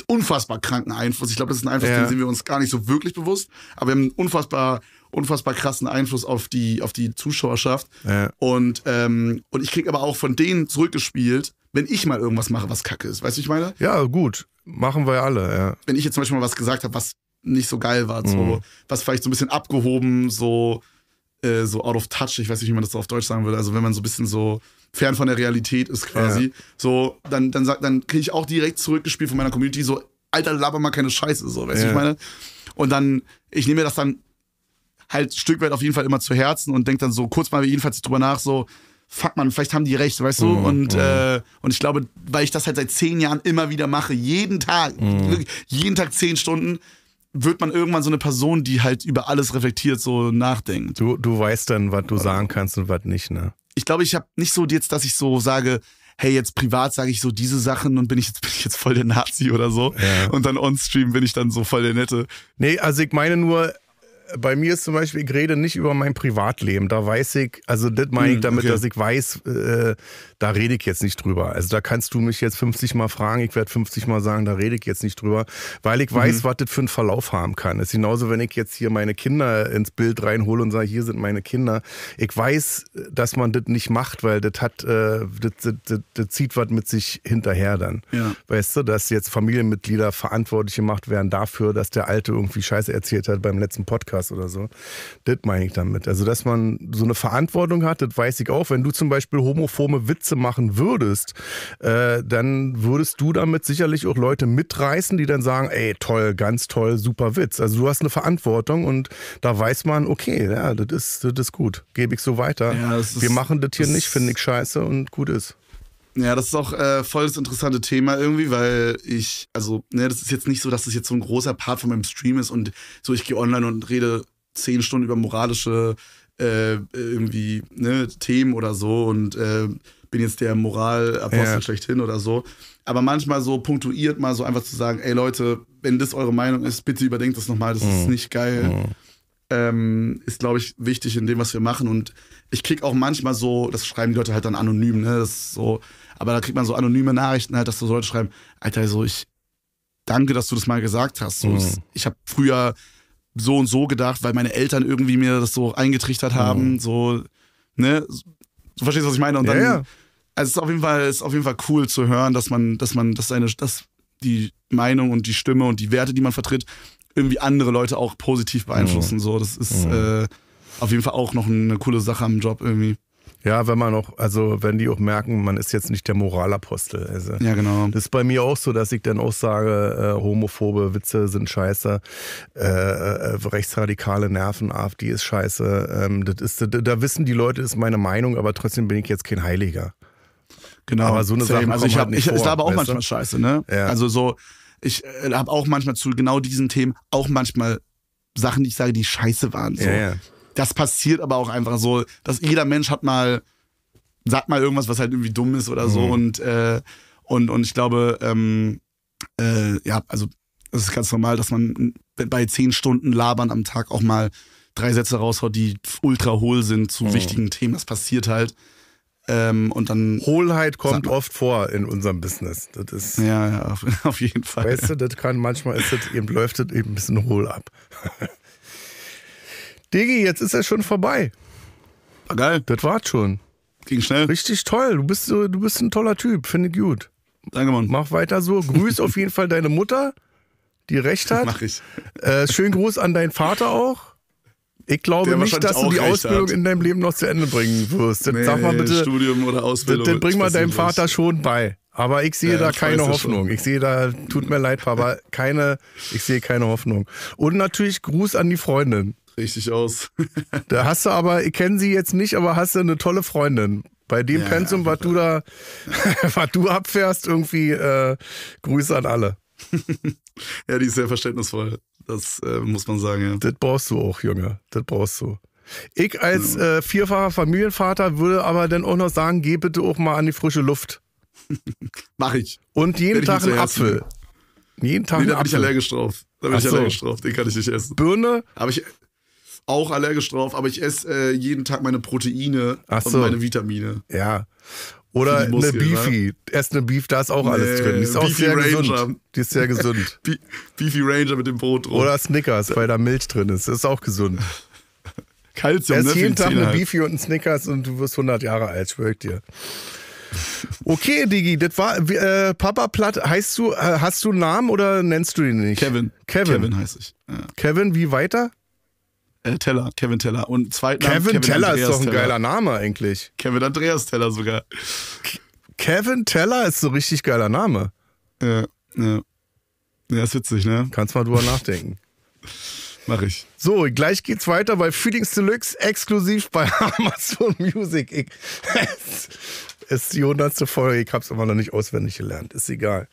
unfassbar kranken Einfluss. Ich glaube, das ist ein Einfluss, ja. den sind wir uns gar nicht so wirklich bewusst, aber wir haben einen unfassbar unfassbar krassen Einfluss auf die auf die Zuschauerschaft ja. und ähm, und ich kriege aber auch von denen zurückgespielt, wenn ich mal irgendwas mache, was Kacke ist, weißt du, ich meine? Ja, gut, machen wir alle. Ja. Wenn ich jetzt zum Beispiel mal was gesagt habe, was nicht so geil war, mhm. so was vielleicht so ein bisschen abgehoben, so äh, so out of touch, ich weiß nicht, wie man das auf Deutsch sagen würde, also wenn man so ein bisschen so fern von der Realität ist quasi, ja. so, dann, dann, dann kriege ich auch direkt zurückgespielt von meiner Community, so, Alter, laber mal keine Scheiße, so, weißt du, ja. ich meine? Und dann, ich nehme mir das dann halt Stück weit auf jeden Fall immer zu Herzen und denke dann so kurz mal jedenfalls drüber nach, so, fuck man, vielleicht haben die recht, weißt du? Mm, und, mm. Äh, und ich glaube, weil ich das halt seit zehn Jahren immer wieder mache, jeden Tag, mm. jeden Tag zehn Stunden, wird man irgendwann so eine Person, die halt über alles reflektiert so nachdenkt. Du, du weißt dann, was du sagen kannst und was nicht, ne? Ich glaube, ich habe nicht so jetzt, dass ich so sage, hey, jetzt privat sage ich so diese Sachen und bin ich jetzt, bin ich jetzt voll der Nazi oder so. Ja. Und dann on-stream bin ich dann so voll der Nette. Nee, also ich meine nur, bei mir ist zum Beispiel, ich rede nicht über mein Privatleben. Da weiß ich, also das meine ich hm, damit, okay. dass ich weiß, äh, da rede ich jetzt nicht drüber. Also da kannst du mich jetzt 50 Mal fragen, ich werde 50 Mal sagen, da rede ich jetzt nicht drüber, weil ich weiß, mhm. was das für einen Verlauf haben kann. Das ist genauso, wenn ich jetzt hier meine Kinder ins Bild reinhole und sage, hier sind meine Kinder. Ich weiß, dass man das nicht macht, weil das hat, äh, zieht was mit sich hinterher dann. Ja. Weißt du, dass jetzt Familienmitglieder verantwortlich gemacht werden dafür, dass der Alte irgendwie Scheiße erzählt hat beim letzten Podcast hast oder so. Das meine ich damit. Also, dass man so eine Verantwortung hat, das weiß ich auch. Wenn du zum Beispiel homophobe Witze machen würdest, äh, dann würdest du damit sicherlich auch Leute mitreißen, die dann sagen, ey, toll, ganz toll, super Witz. Also du hast eine Verantwortung und da weiß man, okay, ja, das ist, das ist gut. Gebe ich so weiter. Ja, ist, Wir machen das hier das nicht, finde ich scheiße und gut ist. Ja, das ist auch äh, voll das interessante Thema irgendwie, weil ich, also, ne, das ist jetzt nicht so, dass das jetzt so ein großer Part von meinem Stream ist und so, ich gehe online und rede zehn Stunden über moralische äh, irgendwie ne, Themen oder so und äh, bin jetzt der Moralapostel ja. schlechthin oder so. Aber manchmal so punktuiert mal so einfach zu sagen, ey Leute, wenn das eure Meinung ist, bitte überdenkt das nochmal, das mhm. ist nicht geil. Mhm. Ähm, ist, glaube ich, wichtig in dem, was wir machen. Und ich krieg auch manchmal so, das schreiben die Leute halt dann anonym, ne? Das ist so, aber da kriegt man so anonyme Nachrichten halt, dass so Leute schreiben, Alter, so ich danke, dass du das mal gesagt hast. So, mhm. das, ich habe früher so und so gedacht, weil meine Eltern irgendwie mir das so eingetrichtert haben, mhm. so, ne? Du verstehst, was ich meine? Und dann, ja, ja. Also es ist auf jeden Fall, ist auf jeden Fall cool zu hören, dass man, dass man, dass eine, dass die Meinung und die Stimme und die Werte, die man vertritt, irgendwie andere Leute auch positiv beeinflussen. Mhm. So, das ist mhm. äh, auf jeden Fall auch noch eine coole Sache am Job irgendwie. Ja, wenn man auch, also wenn die auch merken, man ist jetzt nicht der Moralapostel. Also, ja, genau. Das ist bei mir auch so, dass ich dann auch sage, äh, homophobe Witze sind scheiße, äh, äh, rechtsradikale Nerven, AfD ist scheiße. Ähm, das ist, da wissen die Leute, ist meine Meinung, aber trotzdem bin ich jetzt kein Heiliger. Genau. Aber so eine Sache. Also ich, halt hab, halt ich, vor, ist aber auch manchmal du? scheiße, ne? Ja. Also so, ich äh, habe auch manchmal zu genau diesen Themen auch manchmal Sachen, die ich sage, die scheiße waren. So. Ja, ja das passiert aber auch einfach so, dass jeder Mensch hat mal, sagt mal irgendwas, was halt irgendwie dumm ist oder so. Mhm. Und, äh, und, und ich glaube, ähm, äh, ja, also es ist ganz normal, dass man bei zehn Stunden Labern am Tag auch mal drei Sätze raushaut, die ultra hohl sind zu mhm. wichtigen Themen. Das passiert halt. Ähm, und dann. Hohlheit kommt oft vor in unserem Business. Das ist. Ja, ja auf, auf, jeden Fall. Weißt du, das kann manchmal ist das eben läuft das eben ein bisschen hohl ab. Digi, jetzt ist er schon vorbei. War geil. Das war's schon. Ging schnell. Richtig toll. Du bist, du bist ein toller Typ. Finde ich gut. Danke, Mann. Mach weiter so. Grüß auf jeden Fall deine Mutter, die recht hat. Mach ich. Äh, schönen Gruß an deinen Vater auch. Ich glaube nicht, dass du die Ausbildung hat. in deinem Leben noch zu Ende bringen wirst. nee, sag mal bitte. Studium oder Ausbildung. Das, bring mal deinem Vater schon bei. Aber ich sehe ja, da ich keine Hoffnung. Ich sehe da, tut mir leid, Papa, keine, ich sehe keine Hoffnung. Und natürlich Gruß an die Freundin richtig aus. da hast du aber, ich kenne sie jetzt nicht, aber hast du eine tolle Freundin. Bei dem ja, Pensum, was du da, was du abfährst, irgendwie äh, Grüße an alle. ja, die ist sehr verständnisvoll. Das äh, muss man sagen, ja. Das brauchst du auch, Junge. Das brauchst du. Ich als ja. äh, vierfacher Familienvater würde aber dann auch noch sagen, geh bitte auch mal an die frische Luft. Mach ich. Und jeden Tag einen Apfel. Jeden Tag nee, da bin ich allergisch drauf. Da bin Ach ich allergisch so. drauf. Den kann ich nicht essen. Birne? Aber ich, auch allergisch drauf, aber ich esse äh, jeden Tag meine Proteine Ach so. und meine Vitamine. Ja. Oder Muskeln, eine Beefy. Ne? Ess eine Beef, da ist auch nee, alles drin. Die ist auch Beefy sehr Ranger. gesund. Die ist sehr gesund. Beefy Ranger mit dem Brot drin. Oder Snickers, weil da Milch drin ist. Das ist auch gesund. Kalzium, Ess ne, jeden Tag eine halt. Beefy und ein Snickers und du wirst 100 Jahre alt, Ich ich dir. Okay, Digi, das war äh, Papa Platt. Heißt du, äh, hast du einen Namen oder nennst du ihn nicht? Kevin. Kevin, Kevin heiße ich. Ja. Kevin, wie weiter? Äh, Teller, Kevin Teller. Und zweiten Kevin, Kevin Teller Andreas ist doch ein Teller. geiler Name eigentlich. Kevin Andreas Teller sogar. Kevin Teller ist so richtig geiler Name. Ja, ja. Ja, ist witzig, ne? Kannst mal drüber nachdenken. Mach ich. So, gleich geht's weiter bei Feelings Deluxe, exklusiv bei Amazon Music. Ich, es ist die 100. Folge, ich hab's aber noch nicht auswendig gelernt. Ist egal.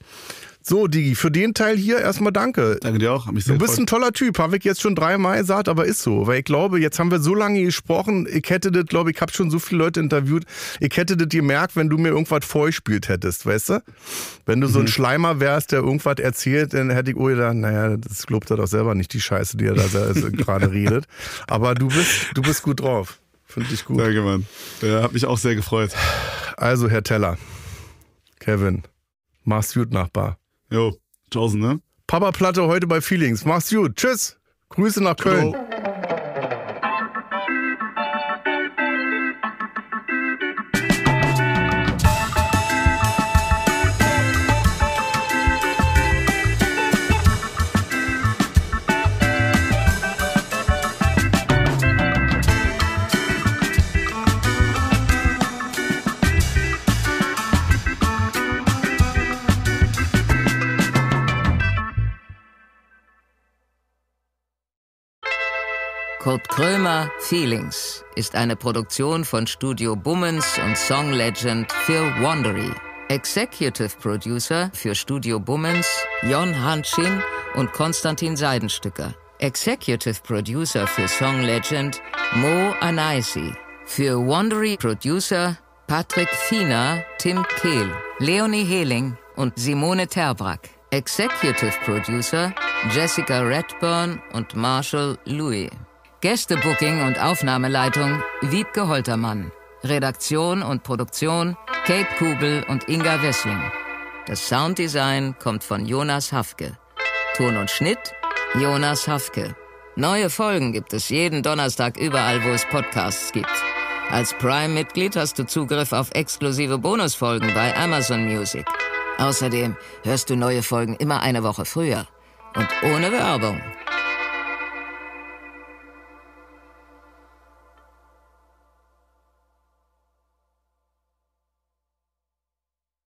So, Digi, für den Teil hier erstmal danke. Danke dir auch. du bist gefreut. ein toller Typ. Habe ich jetzt schon dreimal gesagt, aber ist so. Weil ich glaube, jetzt haben wir so lange gesprochen. Ich hätte das, glaube ich, habe schon so viele Leute interviewt. Ich hätte das gemerkt, wenn du mir irgendwas vorgespielt hättest, weißt du? Wenn du mhm. so ein mhm. Schleimer wärst, der irgendwas erzählt, dann hätte ich oh, ja, naja, das glaubt er doch selber nicht, die Scheiße, die er da gerade redet. Aber du bist, du bist gut drauf. Finde ich gut. Danke, Mann. Ja, hat mich auch sehr gefreut. Also, Herr Teller, Kevin, mach's gut, Nachbar. Jo, tschaußen, ne? Papa Platte heute bei Feelings. Mach's gut. Tschüss. Grüße nach Köln. Ciao. Kurt Krömer Feelings ist eine Produktion von Studio Bummens und Song Legend für Wandery. Executive Producer für Studio Bummens Jon Hanschin und Konstantin Seidenstücker. Executive Producer für Song Legend Mo Anaisi. Für Wandery Producer Patrick Fiener, Tim Kehl, Leonie Hehling und Simone Terbrack. Executive Producer Jessica Redburn und Marshall Louis. Gästebooking und Aufnahmeleitung Wiebke Holtermann. Redaktion und Produktion Kate Kugel und Inga Wessling. Das Sounddesign kommt von Jonas Hafke. Ton und Schnitt Jonas Hafke. Neue Folgen gibt es jeden Donnerstag überall, wo es Podcasts gibt. Als Prime-Mitglied hast du Zugriff auf exklusive Bonusfolgen bei Amazon Music. Außerdem hörst du neue Folgen immer eine Woche früher und ohne Werbung.